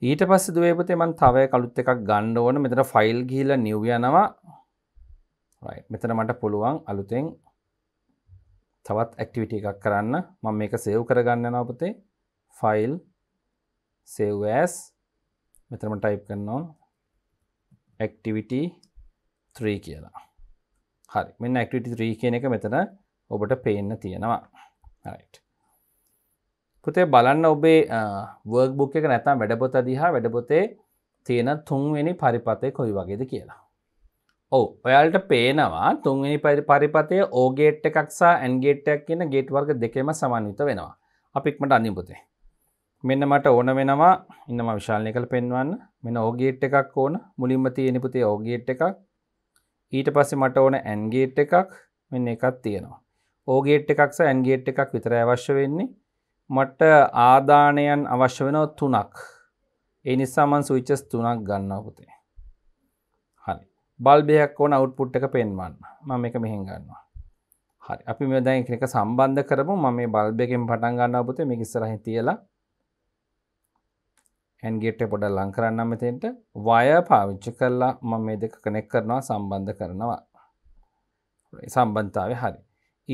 ඊට පස්ස දුවේපතේ මන් තවය කළුත් එකක් ගණ්ඩ ඕන මෙතර ෆයිල් ගීල නිව් යනවා මෙතන මට පුළුවන් අලුතෙන් තවත් ඇක්ටිවිට එකක් කරන්න මං මේක සෙව් කරගන්න නවපතේ ෆයිල් සෙව්ඇස් මෙතනම ටයිප් කරනවා ඇක්ටිවිටි 3 කියලා හරි මෙන්න ඇක්ටිවිටි 3 කියන එක මෙතන ඔබට පේන්න තියෙනවා රයිට් පුතේ බලන්න ඔබේ වර්ක් බුක් එක නැත්තම් වැඩපොත දිහා වැඩපොතේ තියෙන තුන්වෙනි පරිපතේ කොයි වගේද කියලා ඔව ඔයාලට පේනවා තුන්වෙනි පරිපතය ඕගේට් එකක්සා ඇන්ගේට්ටයක් කියන ගේට් වර්ග දෙකෙම සමන්විත වෙනවා අපික්මට අනිපුතේ මෙන්න මට ඕන වෙනවා ඉන්නම විශාලනය කළ පෙන්වන්න මෙන ඕගේට් එකක් ඕන මුලින්ම තියෙනපුතේ ඕගේට් එකක් ඊට පස්සේ මට ඕන ඇන්ගේට් එකක් මෙන්න එකක් තියෙනවා ඕගේට් එකක්ස ඇන්ගේට් එකක් විතර අවශ්‍ය වෙන්නේ මට ආදානයන් අවශ්‍ය වෙනෝ තුනක් ඒ නිසාමන් සවිච්චස් තුනක් ගන්න පුතේ හරි බල්බයක් ඕන අවුට්පුට් එක පෙන්වන්න මම එක මෙහෙන් ගන්නවා හරි අපි මෙදැන් එක සම්බන්ධ කරමු ම මේ බල්බයකෙන් පටන් ගන්න පුතේ මේ ඉස්සරහි තියලා හැන්ගේට පොඩ ලං කරන්න මෙතෙන්ට වය පාවිච්චි කරලා මම මේ දෙක කනෙක් කරනවා සම්බන්ධ කරනවා සම්බන්ධාව හරි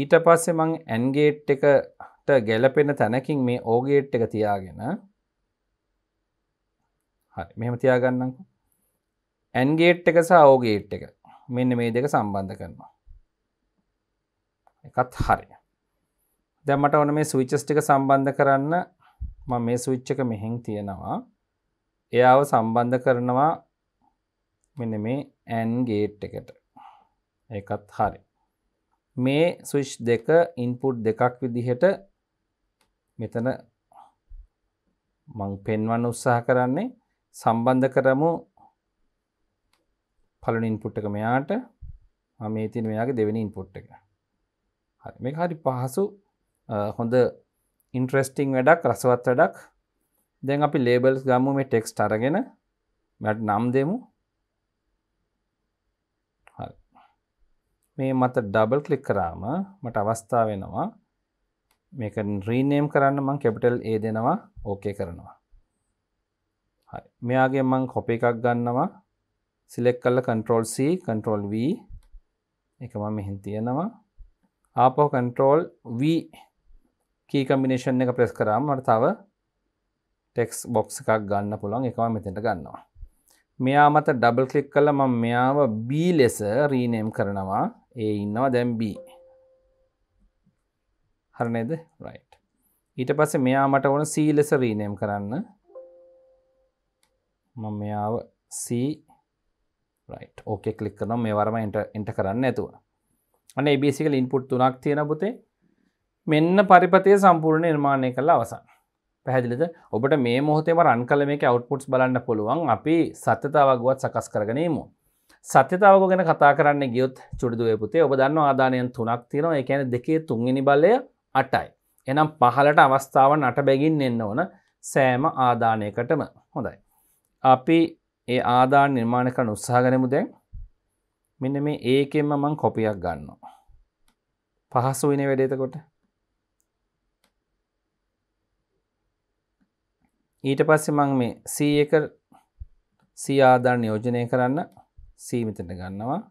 ඊට පස්සේ මං ඇන්ගේට් එකට ගැලපෙන තැනකින් මේ ඕගේට් එක තියාගෙන හරි මෙහම තියාගන්නක ඇන්ගේට් එක සහ ඕගේට් එක මෙන්න මේ දෙක සම්බන්ධ කරනවා එකත් හරි දැමට ඕන මේ සවිච්චස් ටික සම්බන්ධ කරන්න මේ සවිච්චක මෙහෙන් තියෙනවා එයාව සම්බන්ධ කරනවා මෙන මේ ඇන් ගේට් එකට ඒකත් හරි මේ සවිෂ් දෙක ඉන්පුට් දෙකක් විදිහට මෙතන මං පෙන්වන්න උත්සාහ කරන්නේ සම්බන්ධ කරමු පලන ඉන්පුට් එක මෙයාට මේ තින මෙයාගේ දෙවෙන ඉන්පුට් එක හරි මේ හරි පහසු හොඳ ඉන්ට්‍රෙස්ටිං වැඩක් රසවත් වැඩක් දැන් අපි ලේබල්ස් ගම්ම මේ ටෙක්ස්ට අරගෙන මැට නම් දෙමු මේ මත ඩබල් කලික් කරාම මට අවස්ථා වෙනවා මේක රීනේම් කරන්න මං කැපිටල් ඒ දෙනවා ඕකේ කරනවා හරි මෙයාගේ මං කොප එකක් ගන්නවා සිලෙක් කල්ල කන්ට්‍රෝල් C කන්ට්‍රෝල් V එක මම මෙහින් තියෙනවා ආපෝ කන්ට්‍රෝල් V කී කම්බිනේෂන් එක ප්‍රෙස් කරාම මට තව ටෙක්ස් බොක්ස් එකක් ගන්න පුළුවන් එකම මෙතෙන්ට ගන්නවා මෙයා මත ඩබල් කලික් කල ම මෙයාව B ලෙස රීනේම් කරනවා ඒ ඉන්නවා දැම් B හරනේද රයි් ඊට පස්සේ මෙයා මට ඕන C ලෙස රීනේම් කරන්න මම මෙයාව C රයි් ඕකෙ කලික් කරන මේ වරම එන්ට කරන්න ඇතුව අන ABසිකල ඉන්පුට් තුනක් තියෙන පුතේ මෙන්න පරිපතය සම්පූර්ණ නිර්මාණය කළ අවසන් පැහැදිලිද ඔබට මේ මොහොතේම රන් කල මේක අවට්පුට්ස් බලන්න පුළුවන් අපි සත්‍යතාවගුවත් සකස් කරගනීමු. සත්‍යතාවක ගැන කතා කරන්න ගියොත් චුඩිදුවේ පුතේ ඔබ දන්න ආදානයන් තුනක් තියෙනවා එකැන දෙකේ තුන්ගනි බලය අටයි. එනම් පහලට අවස්ථාවන් අට බැගින් එන්න ඕන සෑම ආදානයකටම හොඳයි. අපි ඒ ආදාන නිර්මාණ කරන උත්සාහගනමු දැන් මෙන්න මේ ඒකෙන්ම මං කොපියක් ගන්නවා. පහසු වින වැඩේතකොට ඊට පස්සේ මං මේ C එක C ආධාර නියෝජනය කරන්න C මෙතන ගන්නවා.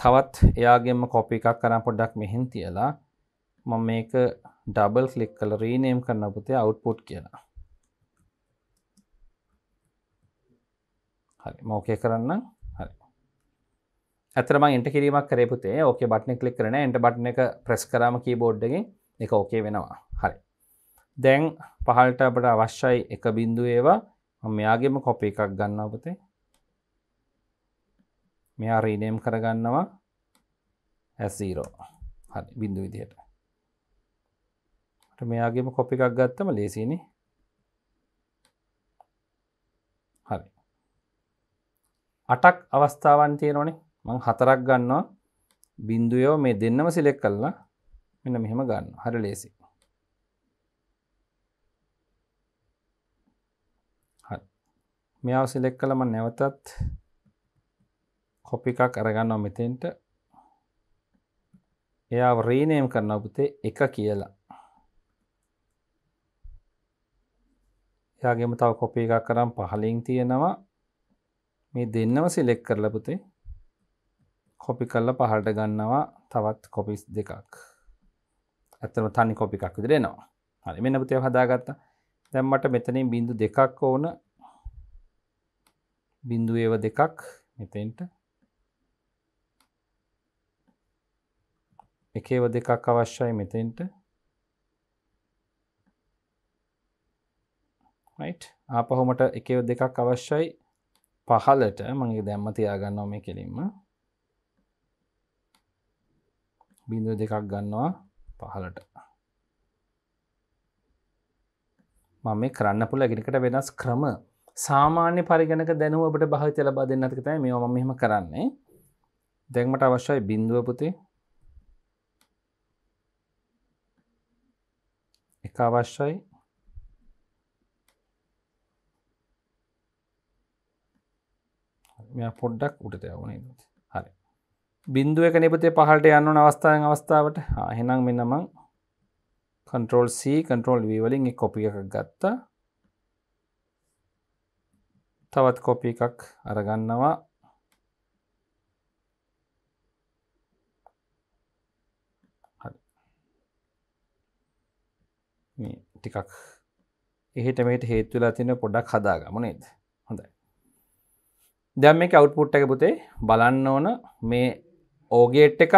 තවත් එයාගෙම කොපි එකක් කරන් පොඩ්ඩක් මෙහෙන් තියලා මම මේක ඩබල් ක්ලික් කරලා රීනේම් කරන පුතේ අවුට්පුට් කියලා. හරි මම ඕකේ කරන්නම්. ඇතරම ඉට කිරීමක් කරපුතේ ඕක බට්න කලික් කරන එට බට්න එක ප්‍රස් කරම කී බෝඩ්ඩගෙන් එක ඕකේ වෙනවා හරි දැන් පහලට අපට අවශ්‍යයි එක බින්දු ඒවා මෙයාගේම කොප එකක් ගන්න ඔපතේ මෙයා රීනේම් කරගන්නවා ඇසීරෝ හරි බිඳු විදිහට මෙයාගේම කොපි එකක් ගත්තම ලේසිනි හරි අටක් අවස්ථාවන් තියෙනනේ මං හතරක් ගන්නවා බින්දුයෝ මේ දෙන්නම සිලෙක් කල්ලා මෙන්න මෙහෙම ගන්න හර ලේසි මෙයාව සිලෙක් කළම නැවතත් කොපි එකක් අරගන්නවා මෙතෙන්ට එයා රීනේම් කරන්න පුතේ එක කියලා එයාගේම තව කොපි එකක් කරම් පහලින් තියෙනවා මේ දෙන්නම සිලෙක් කරලා පුතේ කොපි කල්ල පහලට ගන්නවා තවත් කොපිස් දෙකක් ඇත්තම තනි කොපි එකක් විදිහට එනවා. හරි මෙන්න පුතේ හදාගත්තා. දැන් මට මෙතනින් බිංදු දෙකක් ඕන. බිංදු ඒව දෙකක් මෙතෙන්ට. එකේව දෙකක් අවශ්‍යයි මෙතෙන්ට. right ආපහු මට එකේව දෙකක් අවශ්‍යයි පහලට මගේ දැම්ම තියාගන්නවා මේ කෙලින්ම බිඳුව දෙකක් ගන්නවා පහලට මම මේ කරන්න පුළ ගෙනකට වෙනස් ක්‍රම සාමාන්‍ය පරිගණක දැනුවට භාවිත ලබා දෙන්න ඇතිකතයි මේ ම මෙම කරන්නේ දැන්මට අවශ්‍යයි බින්දුව පුතේ එක අවශ්‍යයි මෙ පොඩ්ඩක් උටතයවුණේ බින්දුව එක නිපතේ පහලට යන්න අවස්ථාවෙන් අවස්ථාවට හෙනම් මෙන්නමං කන්ට්‍රෝල් C කන්ට්‍රෝල් V වලින් එක් කොපි එකක් ගත්තා තවත් කොපි එකක් අරගන්නවා මේ ටිකක් එහෙට මේට හේතුවලා තියෙන පොඩක් හදාගම නේද හොඳයි දැම් මේ අවුපුට් එක පුතේ බලන්න ඕන මේ ඕගේට් එකක්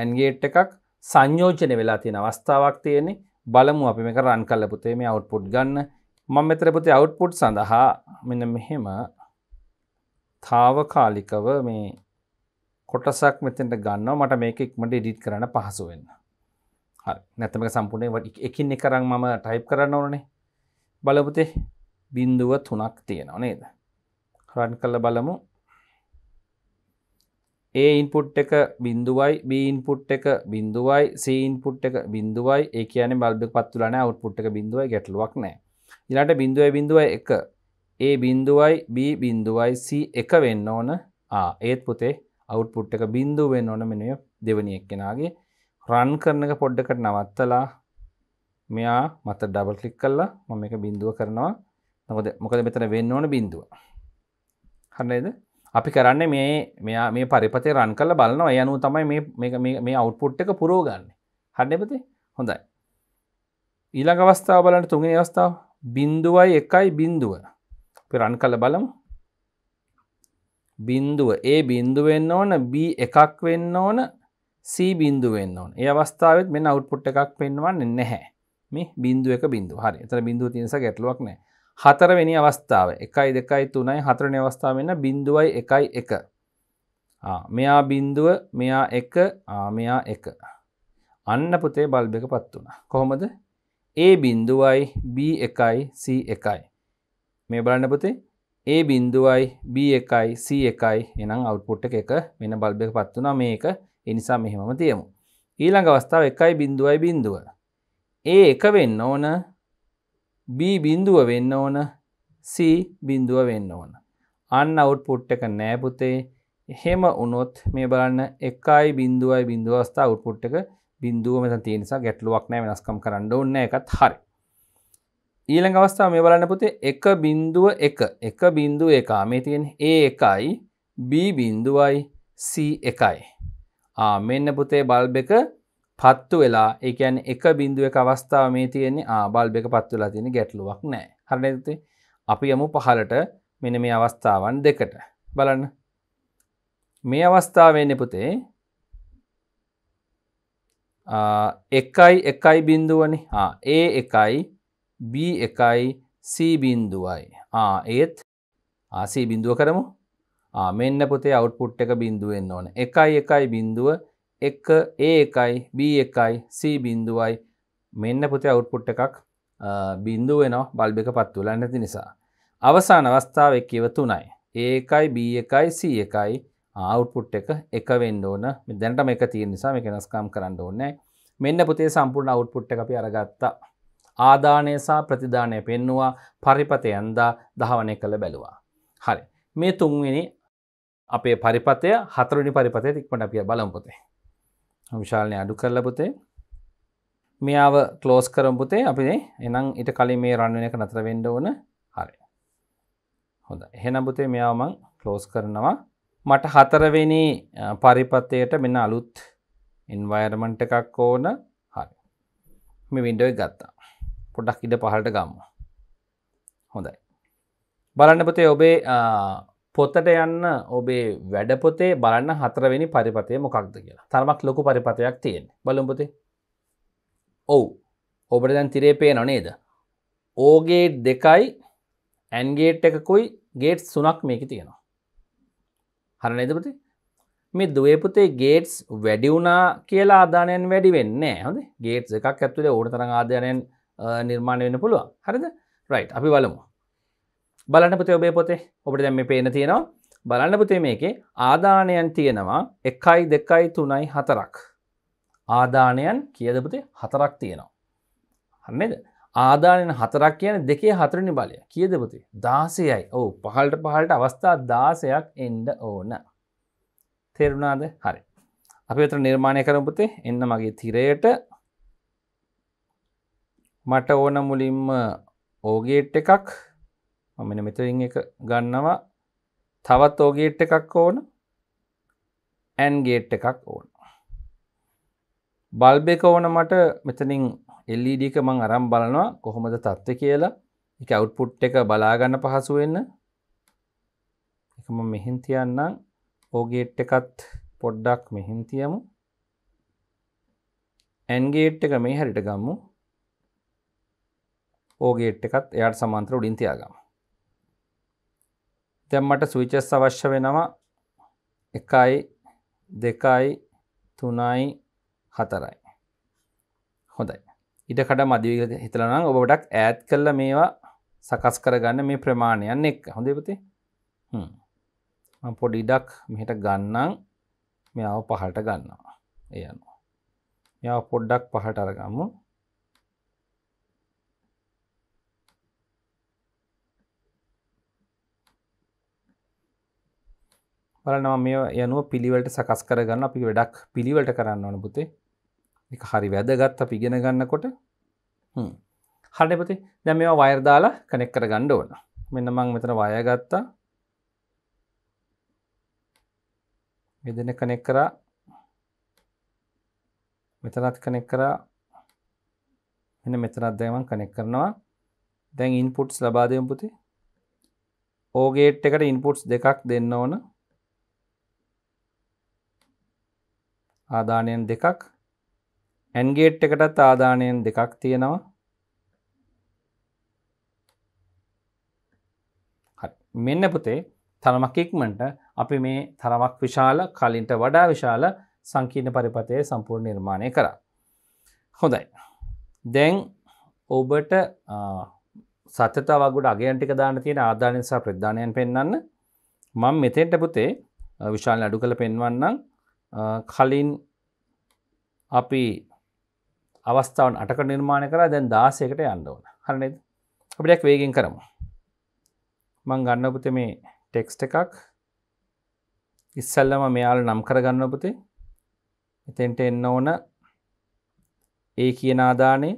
ඇන්ගේට් එකක් සංයෝජන වෙලා තියෙන අවස්ථාවක් තියෙන්නේ බලමු අපි මේක රන් කල්ල පුතේ මේ අවුට්පුට් ගන්න මම මෙතර පුතේ අවුට්පුට් සඳහා මෙන්න මෙහෙම තාවකාලිකව මේ කොටසක් මෙතෙන්ට ගන්නවා මට මේක ඉක්මට ඉඩිට් කරන්න පහසු වෙන්න හරි නැතමක සම්පූර්ණය වට එකින් එක කරන් මම ටයිප් කරන්න ඕනේ බලපුතේ බින්දුව තුනක් තියෙනවා නේද රන් කල්ල බලමු ඒ ඉන්පුට් එක බින්දුවයි බීන්පුට් එක බින්දුවයි සීන්පුට් එක බින්දුවයි ඒ කියන බල්බ පත්තුලන අවුපුට් එක බින්දුවයි ගැටලුවක් නෑ ඉලාට බින්දුවයි බින්දුවයි එක ඒ බින්දුවයි B බින්දුවයි C එක වෙන්න ඕන ඒත් පුතේ අවුපුට් එක බින්දුව වෙන්න ඕන මෙනය දෙවනි එක්කෙනගේ රන් කරන එක පොඩ්ඩකට නවත්තලා මෙයා මත ඩබල් කලික් කල්ලා මම එක බින්දුව කරනවා නොකද මොකද මෙතන වෙන්න ඕන බින්දුව හරනේද අපි කරන්න මේ මෙයා මේ පරිපතේ රන් කල බලන අයනු තමයි මේ අවුපුට් එක පුරෝගන්න හඩනපති හොඳයි ඊළඟ අවස්ථාව බලට තුන්ගේ අවස්ථාව බින්දුවයි එකයි බින්දුව අපි රන් කල බලමු බින්දුව ඒ බින්දුවෙන්න ඕන B එකක් වෙන්න ඕන C බින්දුවෙන්න ඕන ඒ අවස්ථාවත් මෙ අවුපුට් එකක් පෙන්වන්න නැහැ මේ බින්දුව එක බින්දු හරි එතර බින්දුව තිනිස ගැටලුවක් නෑ හතරවෙනි අවස්ථාව එකයි දෙකයි තුනයි හතරණ අවස්ථාව වෙන්න බිඳුවයි එකයි එක මෙයා බින්දුව මෙයා එක මෙයා එක අන්න පුතේ බල්බ එක පත් වුණ කොහොමද ඒ බින්දුවයි B එකයි C එකයි මේ බලන්න පුතේ ඒ බින්දුවයි B එකයි C එකයි එනම් අවුපුට් එක එක වෙන බල්බ එක පත් වුණා මේක එනිසා මෙහෙමම තියමු ඊළඟ අවස්ථාව එකයි බින්දුවයි බින්දුව ඒ එක වෙන්න ඕන B බිඳුව වෙන්න ඕන C බිඳුව වෙන්න ඕන. අන්න අවුට්පුට් එක නෑපුතේ එහෙම උනොත් මේ බලන්න එකයි බින්දුවයි බින්දුව අවස්ථා අවුට්පුට් එක බින්දුව මෙතන තියෙන නිසා ගැටලුවක් නෑ වෙනස්කම් කරන්න ඕනේ එකත් හරි. ඊළඟ අවස්ථාව මේ බලන්න පුතේ එක බින්දුව එක එක බින්දුව එකා මේ තියෙන ඒ එකයි B බින්දුවයි C එකයි. ආ මෙන්න පුතේ බල්බ එක පත්තු වෙලා එකන් එක බින්දුව අවස්ථාව මේ තියෙන්නේ ආබල්බක පත්තු වෙලා තියෙන ගැටලුවක් නෑ හරනති අපි යමු පහලට මෙන මේ අවස්ථාවන් දෙකට බලන්න මේ අවස්ථාවෙන්න පුතේ එකයි එකයි බින්දුවනි ඒ එකයි B එකයි C බින්දුවයි ඒත් ආසී බින්දුව කරමු මෙන්න පුතේ අවුට්පුට් එක බින්දුවෙන්න්න ඕන එකයි එකයි බින්දුව එක ඒ එකයි B එකයි C බින්දුවයි මෙන්න පුතේ අවුට්පුට් එකක් බින්දුව වෙනවා බල්බ එක පත් වෙලා නැති නිසා. අවසාන අවස්ථාව එකව තුනයි. A එකයි B එකයි C එකයි අවුට්පුට් එක එක වෙන්න ඕන. දැනටම එක තියෙන නිසා මේක වෙනස්කම් කරන්න ඕනේ. මෙන්න පුතේ සම්පූර්ණ අවුට්පුට් එක අපි අරගත්තා. ආදානය සහ ප්‍රතිදානය පෙන්නවා පරිපතයන්දා දහවනය කළ බැලුවා. හරි මේ තුන්වෙනි අපේ පරිපතය හතරුනි පරිපතය තික්මට අපිය බලම්පොතේ. විශාලනය අඩු කරල පුතේ මෙයාව කලෝස් කරම් පුතේ අපිේ එනම් ඉට කලින් මේ රන්න එක නතර වෙන්ඩ ඕන හරි හොඳ එහෙනම් පුතේ මෙයාමං කලෝස් කරනවා මට හතරවෙනි පරිපත්තයට මෙන්න අලුත් ඉන්වර්මන්ට එකක් ඕන හරි මේ විඩුව ගත්තා පොඩක් ඉඩ පහලට ගම්ම හොඳයි බලන්න පතේ ඔබේ පොත්තට යන්න ඔබේ වැඩපොතේ බලන්න හතරවෙනි පරිපතය මොකක්ද කියලා තරමක් ලොකු පරිපතයක් තියෙන් බලම්පොතේ ඔවු ඔබට දැන් තිරේ පේ නොනේද ඕගේ දෙකයි ඇන්ගේට් එකකුයි ගේට් සුනක් මේක තියෙනවා හර නේදපති මේ දුවේපුතේ ගේට්ස් වැඩිවුනා කියලා ආධානයන් වැඩි වෙන්න හොඳ ගේට් එකක් ඇතුලේ ඕන තරං ආධානයෙන් නිර්මාණය වෙන පුළුව හරිද රයි් අපි බලමු බලන්න පුතේ ඔබේ පොතේ ඔබට දැන් මේ පේන තියෙනවා බලන්න පුතේ මේකේ ආදානයන් තියෙනවා 1යි 2යි 3යි 4ක් ආදානයන් කියද පුතේ 4ක් තියෙනවා හරි නේද ආදානයන් හතරක් කියන දෙකේ හතරනි බලය කියද පුතේ දාසයයි ඔවු පහල්ට පහලට අවස්ථා දාසයක් එන්ඩ ඕන තෙරුණාද හරි අපි එතර නිර්මාණය කරපුතේ එන්න මගේ තිරයට මට ඕන මුලින්ම ඕගේට් එකක් මෙන මෙතරින් එක ගන්නවා තවත් ඕගේට් එකක් ඕන ඇන්ගේට් එකක් ඕන බල්බ එක ඕන මට මෙතනින් එල්ලඩ e එක මං අරම් බලනවා කොහොමද තත්ත්ව කියලා එක අවුට්පුට් එක බලාගන්න පහසුවෙන්න එකම මෙහින් තියන්නම් ඕගේට් එකත් පොඩ්ඩක් මෙහින් තියමු ඇන්ගේට් එක මේ හැරිට ගම්මු ඕගේට් එකත් එයාට සමන්ත්‍ර උඩින් තියාගම දැන් මට ස්විචස් අවශ්‍ය වෙනවා එකයි දෙකයි තුනයි හතරයි හොඳයි ඉට කඩ මදිවිග හිතලනම් ඔබටක් ඈත් කල්ල මේවා සකස් කරගන්න මේ ප්‍රමාණයන්න එක් හොඳපති පොඩි ඉඩක් මෙහිට ගන්නන් මොව පහට ගන්නවා එයනවා මෙ පොඩ්ඩක් පහටරගමු බලනවා මේ යනුව පිළිවලට සකස් කරගන්න අපි වැඩක් පිළිවලට කරන්න ඕන පුතේ එක හරි වැදගත් අපි ඉගෙන ගන්නකොට හරිපති දැ මේවා වයර්දාලා කනෙක් කර ගණ්ඩ ඕන මෙන්න මං මෙතන වයගත්තා මෙදන කනෙක් කරා මෙතනත් කනෙක් කරා එන මෙතනත් දැමන් කනෙක් කරනවා දැන් ඉන්පුට්ස් ලබාදයම් පුති ඕගේට් එකට ඉන්පුට්ස් දෙකක් දෙන්න ඕන ආදානයෙන් දෙකක් ඇන්ගේට් එකටත් ආදානයෙන් දෙකක් තියෙනවා මෙන්න පුතේ තරමක් ඉක්මට අපි මේ තරමක් විශාල කලින්ට වඩා විශාල සංකීර්ණ පරිපතය සම්පූර්ණ නිර්මාණය කරා හොඳයි දැන් ඔබට සතත වගුට අගේන්ටික දාන තියෙන ආධානනිසා ප්‍රධානයන් පෙන්න්න මං මෙතෙන්ට පුතේ විශාල අඩු කළ පෙන්වන්නම් කලින් අපි අවස්ථාවන් අටක නිර්මාණය කර දැන් දාසයකට අන්ඩෝන හරන අපිටක් වේගෙන් කරමු මං ගන්නපුත මේ ටෙක්ස්ට එකක් ඉස්සල්ලම මෙයාල නම් කරගන්න පුතේ එතෙන්ට එන්න ඕන ඒ කියන ආදානේ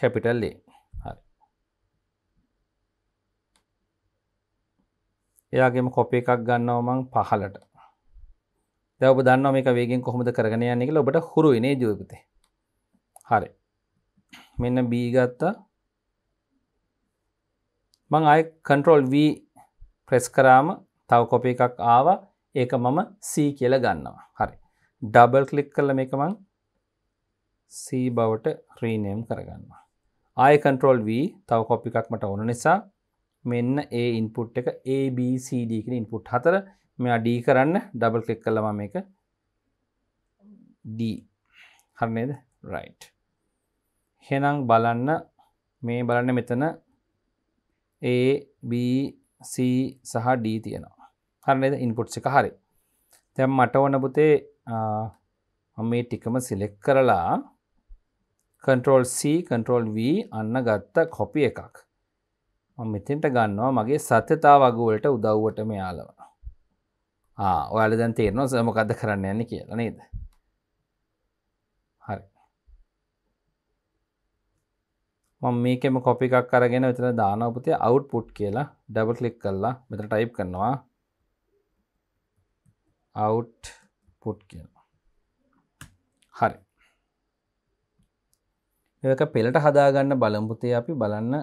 කැපිටල්ලේ එයාගේම කොප එකක් ගන්නවමං පහලට දැව දන්න මේක වේගෙන් කොහොමද කරගෙන යන්නෙක ඔබට හුරු ඉනේ ජීවිතේ හරි මෙන්න බීගත්තා මං අය කන්ට්‍රෝල් V ප්‍රෙස් කරාම තව කොප එකක් ආවා ඒක මම C කියල ගන්නවා හරි ඩබල් කලික් කරල මේක මං C බවට රීනේම් කරගන්නවා ආය කන්ට්‍රෝල් V තව කොපි එකක් මට ඕන නිසා මෙන්න ඒ ඉන්පුට් එක ABCD කියන ඉන්පුට් හතර මෙයා D කරන්න ඩබල් ක්ලික් කළම මේක D හරනේද රයිට් එහෙනම් බලන්න මේ බලන්න මෙතන A B C සහ D තියෙනවා හරනේද ඉන්පුට්ස් එක හරි දැන් මට ඕන පුතේ මේ ටිකම සිලෙක් කරලා කන්ට්‍රෝල් C කන්ට්‍රෝල් V අන්න ගත්ත කොපි එකක් මෙතෙන්ට ගන්නවා මගේ සත්‍යතා වගුවලට උදව්වට මෙයාලව ඔයාල දැන් තේරනවා සමකද කරන්න යන්න කියලා නේද හරි මම මේකෙම කොපි එකක් කරගෙන විතර දානපුතේ අවුට්පුට් කියලා ඩබල් ක්ලික් කරලා මෙතන ටයිප් කරනවා අවුට් පුට් කියලා හරි ඒක පෙළට හදාගන්න බලම්පුතේ අපි බලන්න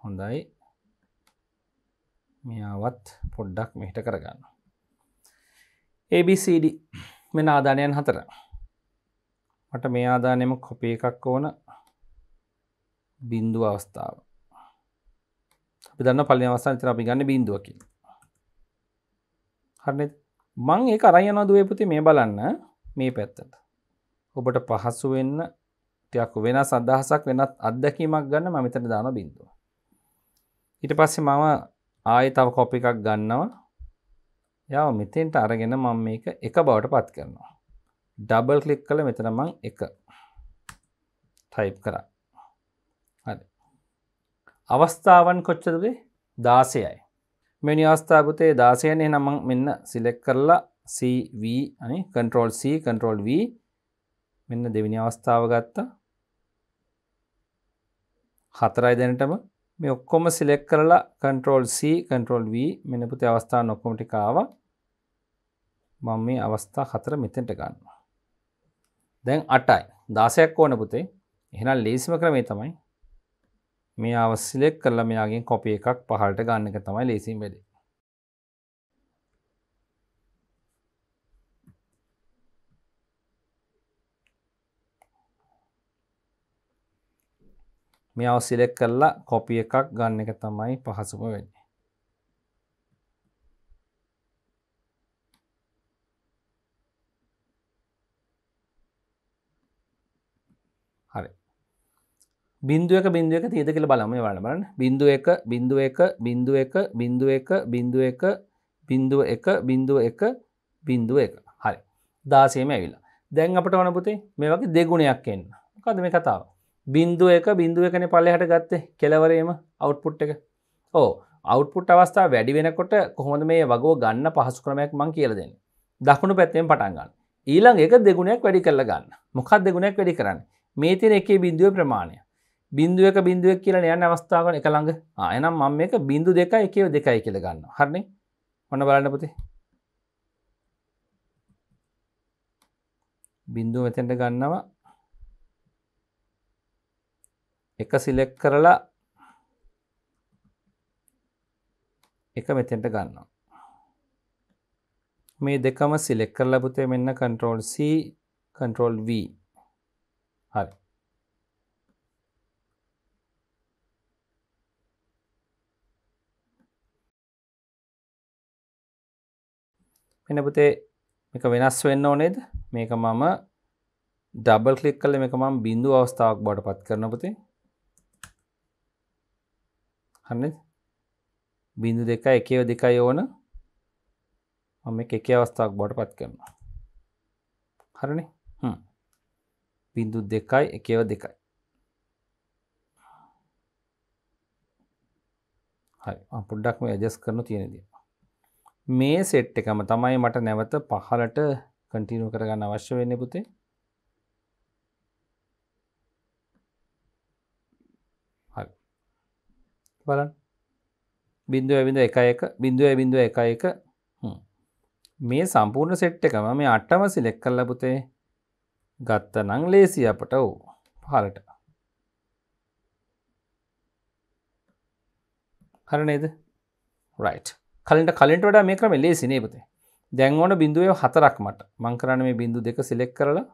හොඳයි මෙයාවත් පොඩ්ඩක් මෙහිට කරගන්න ABCD මෙ ආධානයන් හතර මට මේ ආදානයම කොපේ එකක් ඕන බිින්දුව අවස්ථාව අපි දන්න පලි අවස්ථාන් තර අපි ගන්න බින්දුවකි හරන මං ඒ අරයන දුවේ පුති මේ බලන්න මේ පැත්තට ඔබට පහසු වෙන්න තියක් වෙන සදහසක් වෙනත් අත්දැකීමක් ගන්න මමිතර දාන බින්දුව ඊට පස්සේ මම ආය තව කොපි එකක් ගන්නවා යව මෙතෙන්ට අරගෙන මම මේක එක බවට පත් කරනවා ඩබල් කලික් කළ මෙතන මං එක ටයිප් කරා හරි අවස්ථාවන් කොච්චදදේ දාසයයි මෙනි අවස්ථාපතේ දාසයනය නමං මෙන්න සිලෙක් කරලා CV අනි කන්ට්‍රෝල් C කන්ට්‍රෝල් V මෙන්න දෙවිනි අවස්ථාව ගත්තා හතරයි දැනටම මේ ඔක්කොම සිලෙක් කරලා කන්ට්‍රෝල් C කන්ට්‍රෝල් V මෙන්න පුතේ අවස්ථා ඔක්කොම ටික ආවා මම මේ අවස්ථා හතර මෙතෙන්ට ගන්නවා දැන් 8යි 16ක් ඕන පුතේ එහෙනම් ලේසිම ක්‍රමේ තමයි මේ ආව සිලෙක් කරලා මෙයාගෙන් කොපි එකක් පහළට ගන්න එක තමයි ලේසිම වෙන්නේ මෙයාව සිලෙක් කරලා කොපිය එකක් ගන්න එක තමයි පහසුම වෙන්නේ හරි බින්දුවක බින්දුවක තියද කියල බලම වල බලන්න බින්දුව එක බින්දුව එක බින්දුව එක බින්දුව එක බින්දුව එක බින්දුව එක බින්දුව එක බින්දුව එක හරි දාසේම ඇවිලා දැන් අපට වනපුතේ මේ වගේ දෙගුණයක් එන්න කද මේ කතාව බින්දුව එක බින්දුව එකන පලෙහට ගත්තේ කෙලවරීම අවට්පුට් එක ඕ අවට්පුට් අවස්ථා වැඩි වෙනකොට කොහොමද මේ වගෝ ගන්න පහසු ක්‍රමයක් මං කියල දෙන්න දකුණු පැත්තෙන් පටන්ගන්න ඊළඟ එක දෙගුණයක් වැඩි කරල ගන්න මොකක් දෙගුණයක් වැඩි කරන්න මේ තින එකේ බින්දුව ප්‍රමාණය බින්දුවක බින්දුවක් කියල යන අවස්ථාවන එක ළඟ ආයනම් මම එක බින්දු දෙක එකව දෙකයි කියල ගන්න හරණි ඔන්න බලන්න පොති බින්දුව මෙතෙන්ට ගන්නවා එක සිලෙක් කරලා එක මෙතෙන්ට ගන්නවා මේ දෙකම සිලෙක් කරලා පුතේ මෙන්න කන්ට්‍රෝල් C කන්ට්‍රෝල් V හරි මෙන්න පුතේ මේක වෙනස් වෙන්න ඕනේද මේක මම ඩබල් කලික් කල එක මම බිඳු අවස්ථාවක් බවට පත් කරන පුතේ හන්න බිඳු දෙක එකව දෙකයි ඕන මම එක අවස්ථාවක් බොට පත් කරනවා හරණ බිඳු දෙකයි එකව දෙකයි හරි පුඩ්ඩක්ම ඇජස් කරනු තියෙනද මේ සෙට් එකම තමයි මට නැවත පහලට කටිනු කරගන්න අවශ්‍ය වෙන්න පුතේ බලන් බින්දුව ඇබිඳ එක එක බින්දුව ඇබිඳුව එක එක මේ සම්පූර්ණ සෙට් එකම මේ අටම සිලෙක් කල්ල පුතේ ගත්ත නං ලේසි අපට වූ පහලට හරනේද රයි් කලින්ට කලින්ට වඩා මේ ක්‍රම ලේසි නේපතේ දැන් ඕන බිඳුවය හතරක් මට මංකරන මේ බිඳු දෙක සිලෙක් කරලා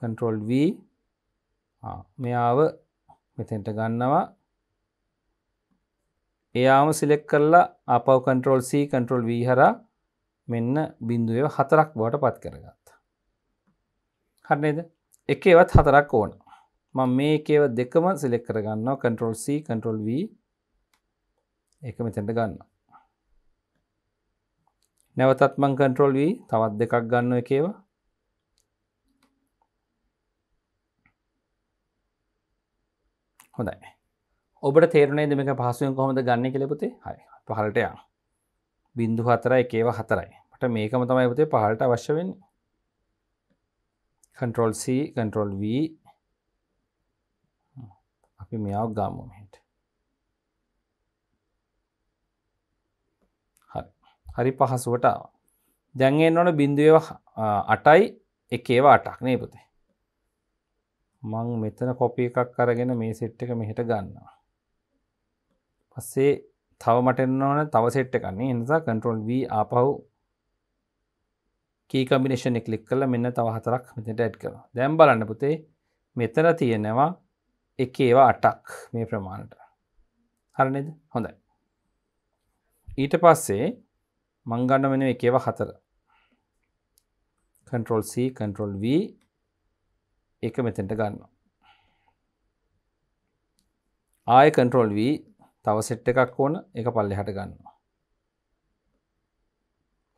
කන්ට්‍රෝල් වී මෙයාව මෙතෙන්ට ගන්නවා එයාම සිලෙක් කරලා අපව කන්ට්‍රෝල් C කන්ට්‍රෝල් V හරා මෙන්න බිඳුව හතරක් බවට පත් කරගත්ත හරනේද එක ඒවත් හතරක් ඕන මං මේ ඒව දෙකම සිලෙක් කරගන්නවා කන්ට්‍රෝල් C කන්ට්‍රෝල් V එක මෙතැට ගන්න නැවතත් මං කන්ට්‍රෝල් වී තවත් දෙකක් ගන්න එකේවා හොඳයි ඔබට තේරණේද මේක පහසුවෙන් කොහොමද ගන්න කෙලපුතේ හරි පහලට යන බින්දු හතර එකේව හතරයි මට මේකම තමයි පුතේ පහලට අවශ්‍ය වෙන්නේ කන්ට්‍රෝල් C කන්ට්‍රෝල් V අපි මෙයාව ගාමු මෙහෙට හරි පහසුවට ආව දැන්ගෙන් ඕන බින්දුව අටයි එකේව අටක් නේ පුතේ මං මෙතන කොපි එකක් අරගෙන මේ සෙට් එක මෙහෙට ගන්නවා පස්සේ තව මටන්න ඕන තව සෙට් එකන්නේ එනිසා කන්ට්‍රෝල් වී ආපහු කීකමිනේෂණ කලික් කල මෙන්න තව හතරක් මෙතට ඇඩ් කර දැම් බලන්න පුතේ මෙතර තියෙනවා එක ඒවා අටක් මේ ප්‍රමාණට හරනද හොඳයි ඊට පස්සේ මංගන්න වෙන එකේව හතර කන්ට්‍රෝල් C කන්ට්‍රෝල් V එක මෙතෙන්ට ගන්නවා ආය කන්ට්‍රෝල් V තව සෙට් එකක් ඕන එක පල්ලෙහට ගන්නවා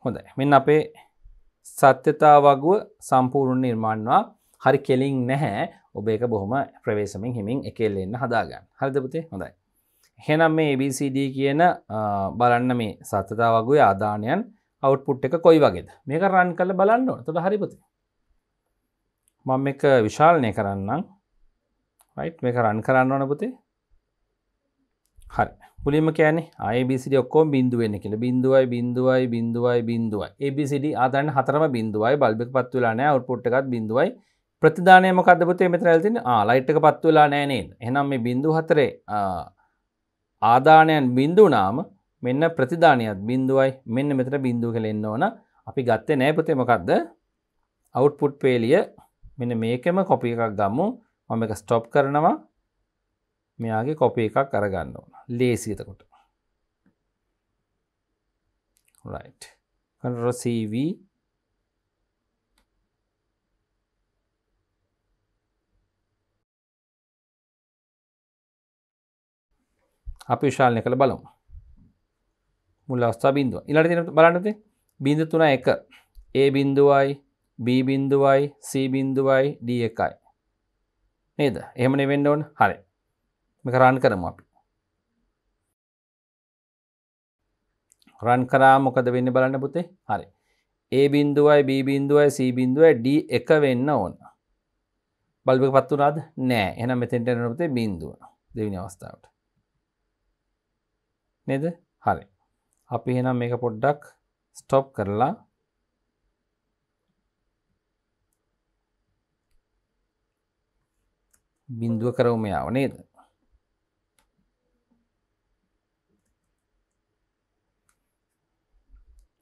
හොඳ මෙන්න අපේ සත්‍යතා වගුව සම්පූර්ණ නිර්මාණවා හරි කෙලින් නැහැ ඔබ එක බොහොම ප්‍රවේශමින් හිමින් එකෙල් එන්න හදාගන්න හරිදපුතේ හොඳයි හෙනම් මේ ABCD කියන බලන්න මේ සත්‍යතා වගුය ආදානයන් අවට්පුට් එක කොයි වගේද මේක රන් කල බලන්න ඕන තොට හරිපතේ මම එක විශාලනය කරන්නම් රයිට් මේක රන් කරන්න ඕන පුතේ හරි පුලිම කෑන අයිබිසිඩ ඔක්කෝ බින්දුවෙන්න කියල බින්දුවයි බින්දුවයි බින්දුවයි බින්දුවයි ABCD ආතන්න හතරම බින්දුවයි බල්බෙක් පත්තුලානෑ අවුපොට්ටකත් බින්දුවයි ප්‍රතිධානය මොකදපතේ මෙතර ඇල්තින ආලයිට්ක පත්තුවෙලා නෑනේ එනම් මේ බින්දු හතරේ ආදානයන් බින්දුනාම මෙන්න ප්‍රතිධානයත් බින්දුවයි මෙන්න මෙතර බින්දු කළෙන්න ඕන අපි ගත්තේ නෑපතේ මොකක්ද අවුට්පුට් පේලිය මෙන මේකම කොපි එකක් ගම්මු මම එක ස්ටොප් කරනවා මෙයාගේ කොප එකක් අරගන්න ඕන ලේසිතකොට රොසීව අපි විශාලනය කළ බලමු මුල් අවස්ථා බින්දුව ඉලට තින බලන්නද බිඳ තුන එක ඒ බින්දුවයි බීබින්දුවයි සීබින්දුවයි ඩ එකයි නේද එහෙමන වෙන්න ඕන හරි මේක රන් කරමු අපි. රන් කරා මොකද වෙන්න බලන්න පුතේ හරි. ඒ බින්දුවයි B බින්දුවයි C බින්දුවයි D එක වෙන්න ඕන. බල්බක පත් වුණාද? නෑ. එහෙනම් මෙතෙන්ට එන්න පුතේ බින්දුව. දෙවෙනි අවස්ථාවට. නේද? හරි. අපි එහෙනම් මේක පොඩ්ඩක් ස්ටොප් කරලා බින්දුව කරවම යාව නේද?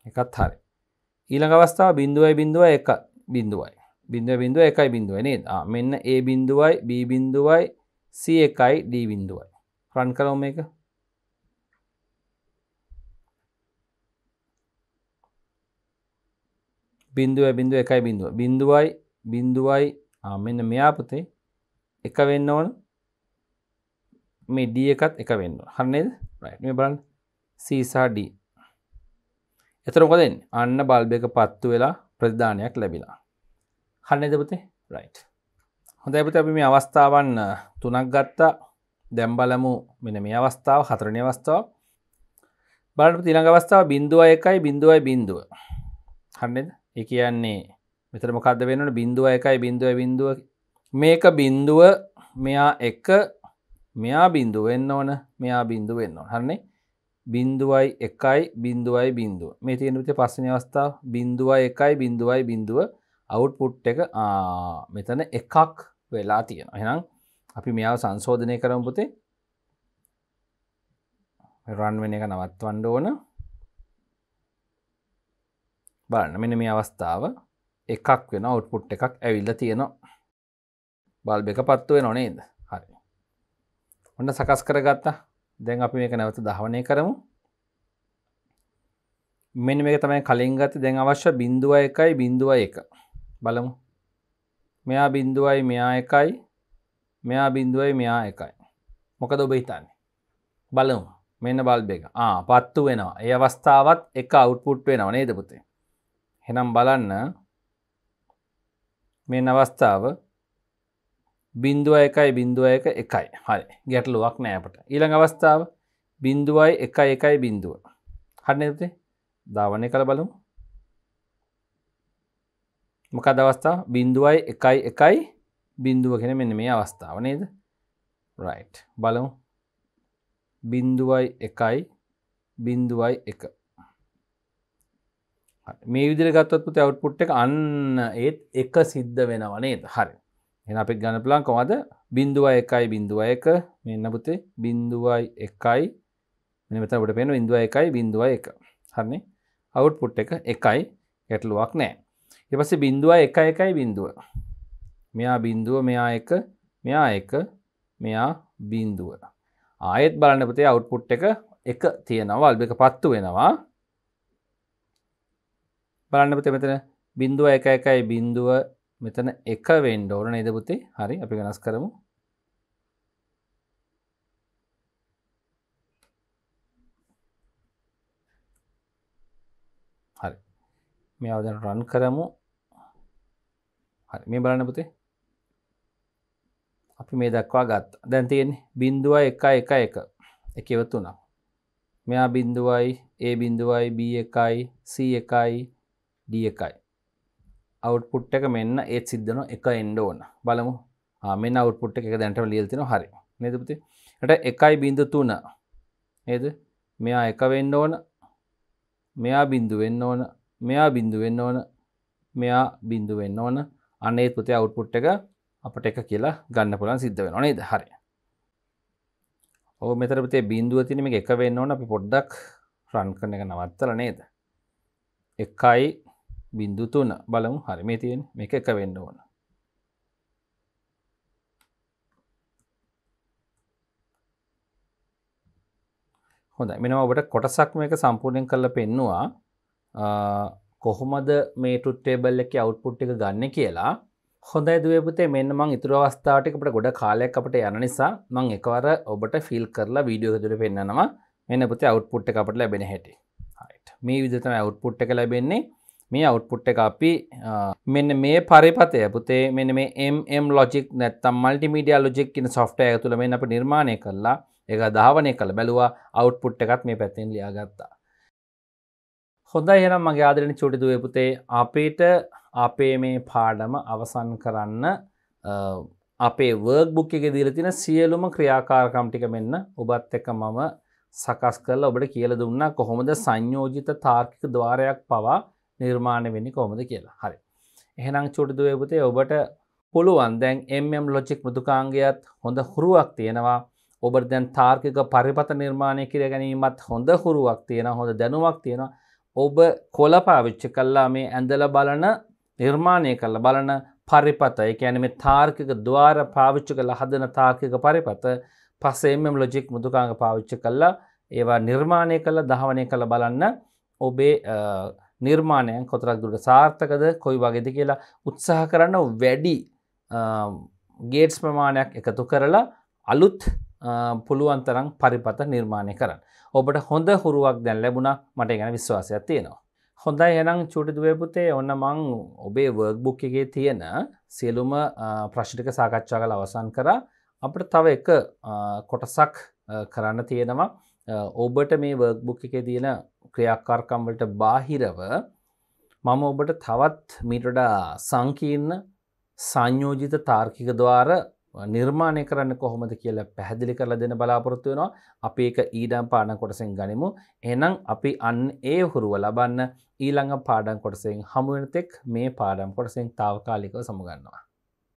එකත් හරි ඊළඟ අවස්ථාව බිඳුවයි බිඳුව එක බිඳුවයි බිඳුව බිඳුව එකයි බිඳුව නේද මෙන්න ඒ බිඳුවයි බී බිඳුවයි සි එකයි ඩී බිඳුවයි රන් කරවම එක බිඳුව බිඳුව එකයි බිඳුව බිඳුවයි බිඳුවයි මෙන්න මෙයාපතේ එක වෙන්න ඕන මේ ඩිය එකත් එක වෙන්න හරන්නේද මේ බලන් සීසා ඩී එතර කොදෙන් අන්න බල්බයක පත්තු වෙලා ප්‍රධානයක් ලැබිලා හන්න එදපතේ රයි් හොඳ ඇපත අපි මේ අවස්ථාවන් තුනක් ගත්තා දැම්බලමු මෙන මේ අවස්ථාව හතරණය අවස්ථාව බලට තිනඟ අවස්ථාව බිඳුව එකයි බිඳුවයි බිඳුව හන්නද එක කියන්නේ මෙතර මොකක්ද වෙනට බිඳුව එකයි බිඳුව බිඳුව මේක බිඳුව මෙයා එක මෙයා බිඳු වෙන්න ඕන මෙයා බිඳු වෙන්න ඕන හරන්නේ බින්දුවයි එකයි බින්දුවයි බින්දුව මේ තියෙනවිත පස්සන අවස්ථාව බින්දුවයි එකයි බින්දුවයි බින්දුව අවුට්පුට් එක මෙතන එකක් වෙලා තියෙන එනම් අපි මෙයාව සංශෝධනය කරම් පුතේ රන්වෙන එක නවත්වන්ඩ ඕන බලන්න මෙන මේ අවස්ථාව එකක් වෙන අවුට්පුට් එකක් ඇවිල්ල තියෙනවා බල්බ එක පත්තුවේ නොනේද හරි ඔන්න සකස් කරගත්තා දැන් අපි මේක නැවත දහවනය කරමු මෙන්න මේක තමයි කලින් ගත දැන් අවශ්‍ය බිින්දුව එකයි බිින්දුව එක බලමු මෙයා බිින්දුවයි මෙයා එකයි මෙයා බිින්දුවයි මෙයා එකයි මොකද ඔබ හිතන්නේ බලමු මෙන්න බල්බේක පත්තු වෙනවා ඒ අවස්ථාවත් එක අවුට්පුට් වෙනව නේද පුතේ හෙනම් බලන්න මේ අවස්ථාව බින්දුව එකයි බින්දුව එක එකයි හරි ගැටලුවක් නෑපට ඊළඟ අවස්ථාව බින්දුවයි එකයි එකයි බින්දුව හරනතේ ධාවනය කළ බලමු මොක දවස්ථාව බින්දුවයි එකයි එකයි බින්දුව කෙන මෙන්න මේ අවස්ථාව නේද රයි් බලමු බින්දුවයි එකයි බින්දුවයි එක මේ විදිර ගත්තත් පුති අවුපුට් එක අන්න ඒත් එක සිද්ධ වෙනවනේ හරි එ අපිත් ගන්න පුලන් කොමද බින්දුව එකයි බින්දුව එක මෙන්න පුතේ බින්දුවයි එකයි මෙමතට පෙන ඉදුව එකයි බින්දුව එක හරන්නේ අවුට්පුට් එක එකයි ගැටලුවක් නෑ එපස බින්දුව එක එකයි බින්දුව මෙයා බින්දුව මෙයා එක මෙයා එක මෙයා බින්දුව ආයෙත් බලන්නපතේ අවුට්පුට් එක එක තියෙනවා අල්බ එක පත්තු වෙනවා බලන්නපතේ මෙතන බින්දුව එක එකයි බින්දුව මෙතන එක වෙන්ඩ ඕන නේද පුතේ හරි අපි වෙනස් කරමු හරි මේ අවදන රන් කරමු හරි මේ බලන්න පුතේ අපි මේ දක්වා ගත් දැන් තියෙන්නේ බින්දුව එක එක එක එක එවත්තුනම් මෙයා බින්දුවයි ඒ බින්දුවයි B එකයි C එකයි D එකයි අවුට්පුට් එක මෙන්න ඒත් සිද්ධන එක එන්ඩ ඕන බලමු මෙන්න අවුට්පුට් එක දැන්ටම ලියල්තින හරි නදපති ට එකයි බිඳ තුන ඒද මෙයා එක වෙන්න ඕන මෙයා බින්දු වෙන්න ඕන මෙයා බින්දු වෙන්න ඕන මෙයා බින්දු වෙන්න ඕන අනේ පුතේ අවුට්පුට් එක අපට එක කියලා ගන්න පුළන් සිද්ධ වෙන නේද හරි ඕ මෙතරපතේ බින්දුව තිනම එක වෙන්න ඕන අපි පොඩ්ඩක් රන් කරන එක නවත්තල නේද එකයි බින්දු තුන බලමු හරි මේ තියෙන් මේක එක වෙන්න ඕන හොඳ මෙනවා ඔබට කොටසක් මේක සම්පූර්ණයෙන් කරල පෙන්නවා කොහොමද මේ ටුට්ටේබල් එක අවුට්පුට් එක ගන්න කියලා හොඳ දුවපතේ මෙන්න මං ඉතුර අවස්ථාවටිකට ගොඩ කාලයක් අපට යන නිසා මං එකවර ඔබට ෆිල් කරලා වීඩියෝ දුර පෙන්න්නවා එන්න පුතේ අවුට්පුට් එක අපට ලැබෙන හැටි මේ විදතම අවුට්පුට් එක ලැබෙන්නේ මේ අවුට්පුට් එක අපි මෙන්න මේ පරිපතය පුතේ මෙන්න මේ එම් ලොජික් නැත්තම් මල්ටිමීඩිය ලොජික් කියන සොෆ්ටය තුළ මෙන්න අප නිර්මාණය කරලා එක ධාවනය කළ බැලවා අවුට්පුට් එකත් මේ පැත්තෙන් ලියාගත්තා හොඳයි එනම් මගේ ආදරෙන චුටිදුවේ පුතේ අපිට අපේ මේ පාඩම අවසන් කරන්න අපේ වර්ක් බුක් එක දීලා තියෙන සියලුම ක්‍රියාකාරකම් ටික මෙන්න ඔබත් එක්ක මම සකස් කරලා ඔබට කියලා දුන්නා කොහොමද සංයෝජිත තාර්කික ద్వාරයක් පවා නිර්මාණය වෙන්නේ කොහොමද කියලා හරි එහෙනම් චුටිදුවේ පුතේ ඔබට පුළුවන් දැන් එම් ලොජික් මෘදුකාංගයත් හොඳ හුරුවක් තියෙනවා ඔබ දැන් තාර්කික පරිපත නිර්මාණය කර ගැනීමත් හොඳ හුරුවක් තියෙන හොඳ දැනුවක් තියෙනවා ඔබ කොලපාවිච්ච කල්ලා මේ ඇඳල බලන නිර්මාණය කල්ල බලන පරිපත එක ඇන මේ තාර්කික දවාර පාවිච්ච කළ හදන තාර්කික පරිපත පසේම ලොජික් මුදුකාංග පාවිච්ච කල්ලා ඒවා නිර්මාණය කළ දහවනය කළ බලන්න ඔබේ නිර්මාණයන් කොතරක් දුට සාර්ථකද කොයි වගේද කියලා උත්සාහ කරන්න වැඩි ගේට්ස් ප්‍රමාණයක් එකතු කරලා අලුත් පුළුවන් තරම් පරිපත නිර්මාණය කරන්න. ඔබට හොඳ හුරුවක් දැන් ලැබුණා මට ගැන විශ්වාසයක් තියෙනවා. හොඳයි එනම් චුටිදුවපුතේ ඔන්න මං ඔබේ වර්ග්බුක් එකේ තියෙන සියලුම ප්‍රශ්ටික සාකච්ඡා කල අවසන් කර අපට තව එක කොටසක් කරන්න තියෙනවා ඔබට මේ වර්ග්බුක් එකේ තියෙන ක්‍රියාකාරකම් වලට බාහිරව මම ඔබට තවත් මීටඩා සංකීර්ණ සංයෝජිත තාර්කික ద్వාර නිර්මාණය කරන්න කොහොමද කියලා පැහැදිලි කරලා දෙන බලාපොරොත්තු වෙනවා. අපි ඒක ඊඩම් පාඩම් කොටසෙන් ගනිමු. එහෙනම් අපි අන්න ඒ හුරුව ලබන්න ඊළඟ පාඩම් කොටසෙන් හමු වෙන තෙක් මේ පාඩම් කොටසෙන් తాවකාලිකව සමුගන්නවා.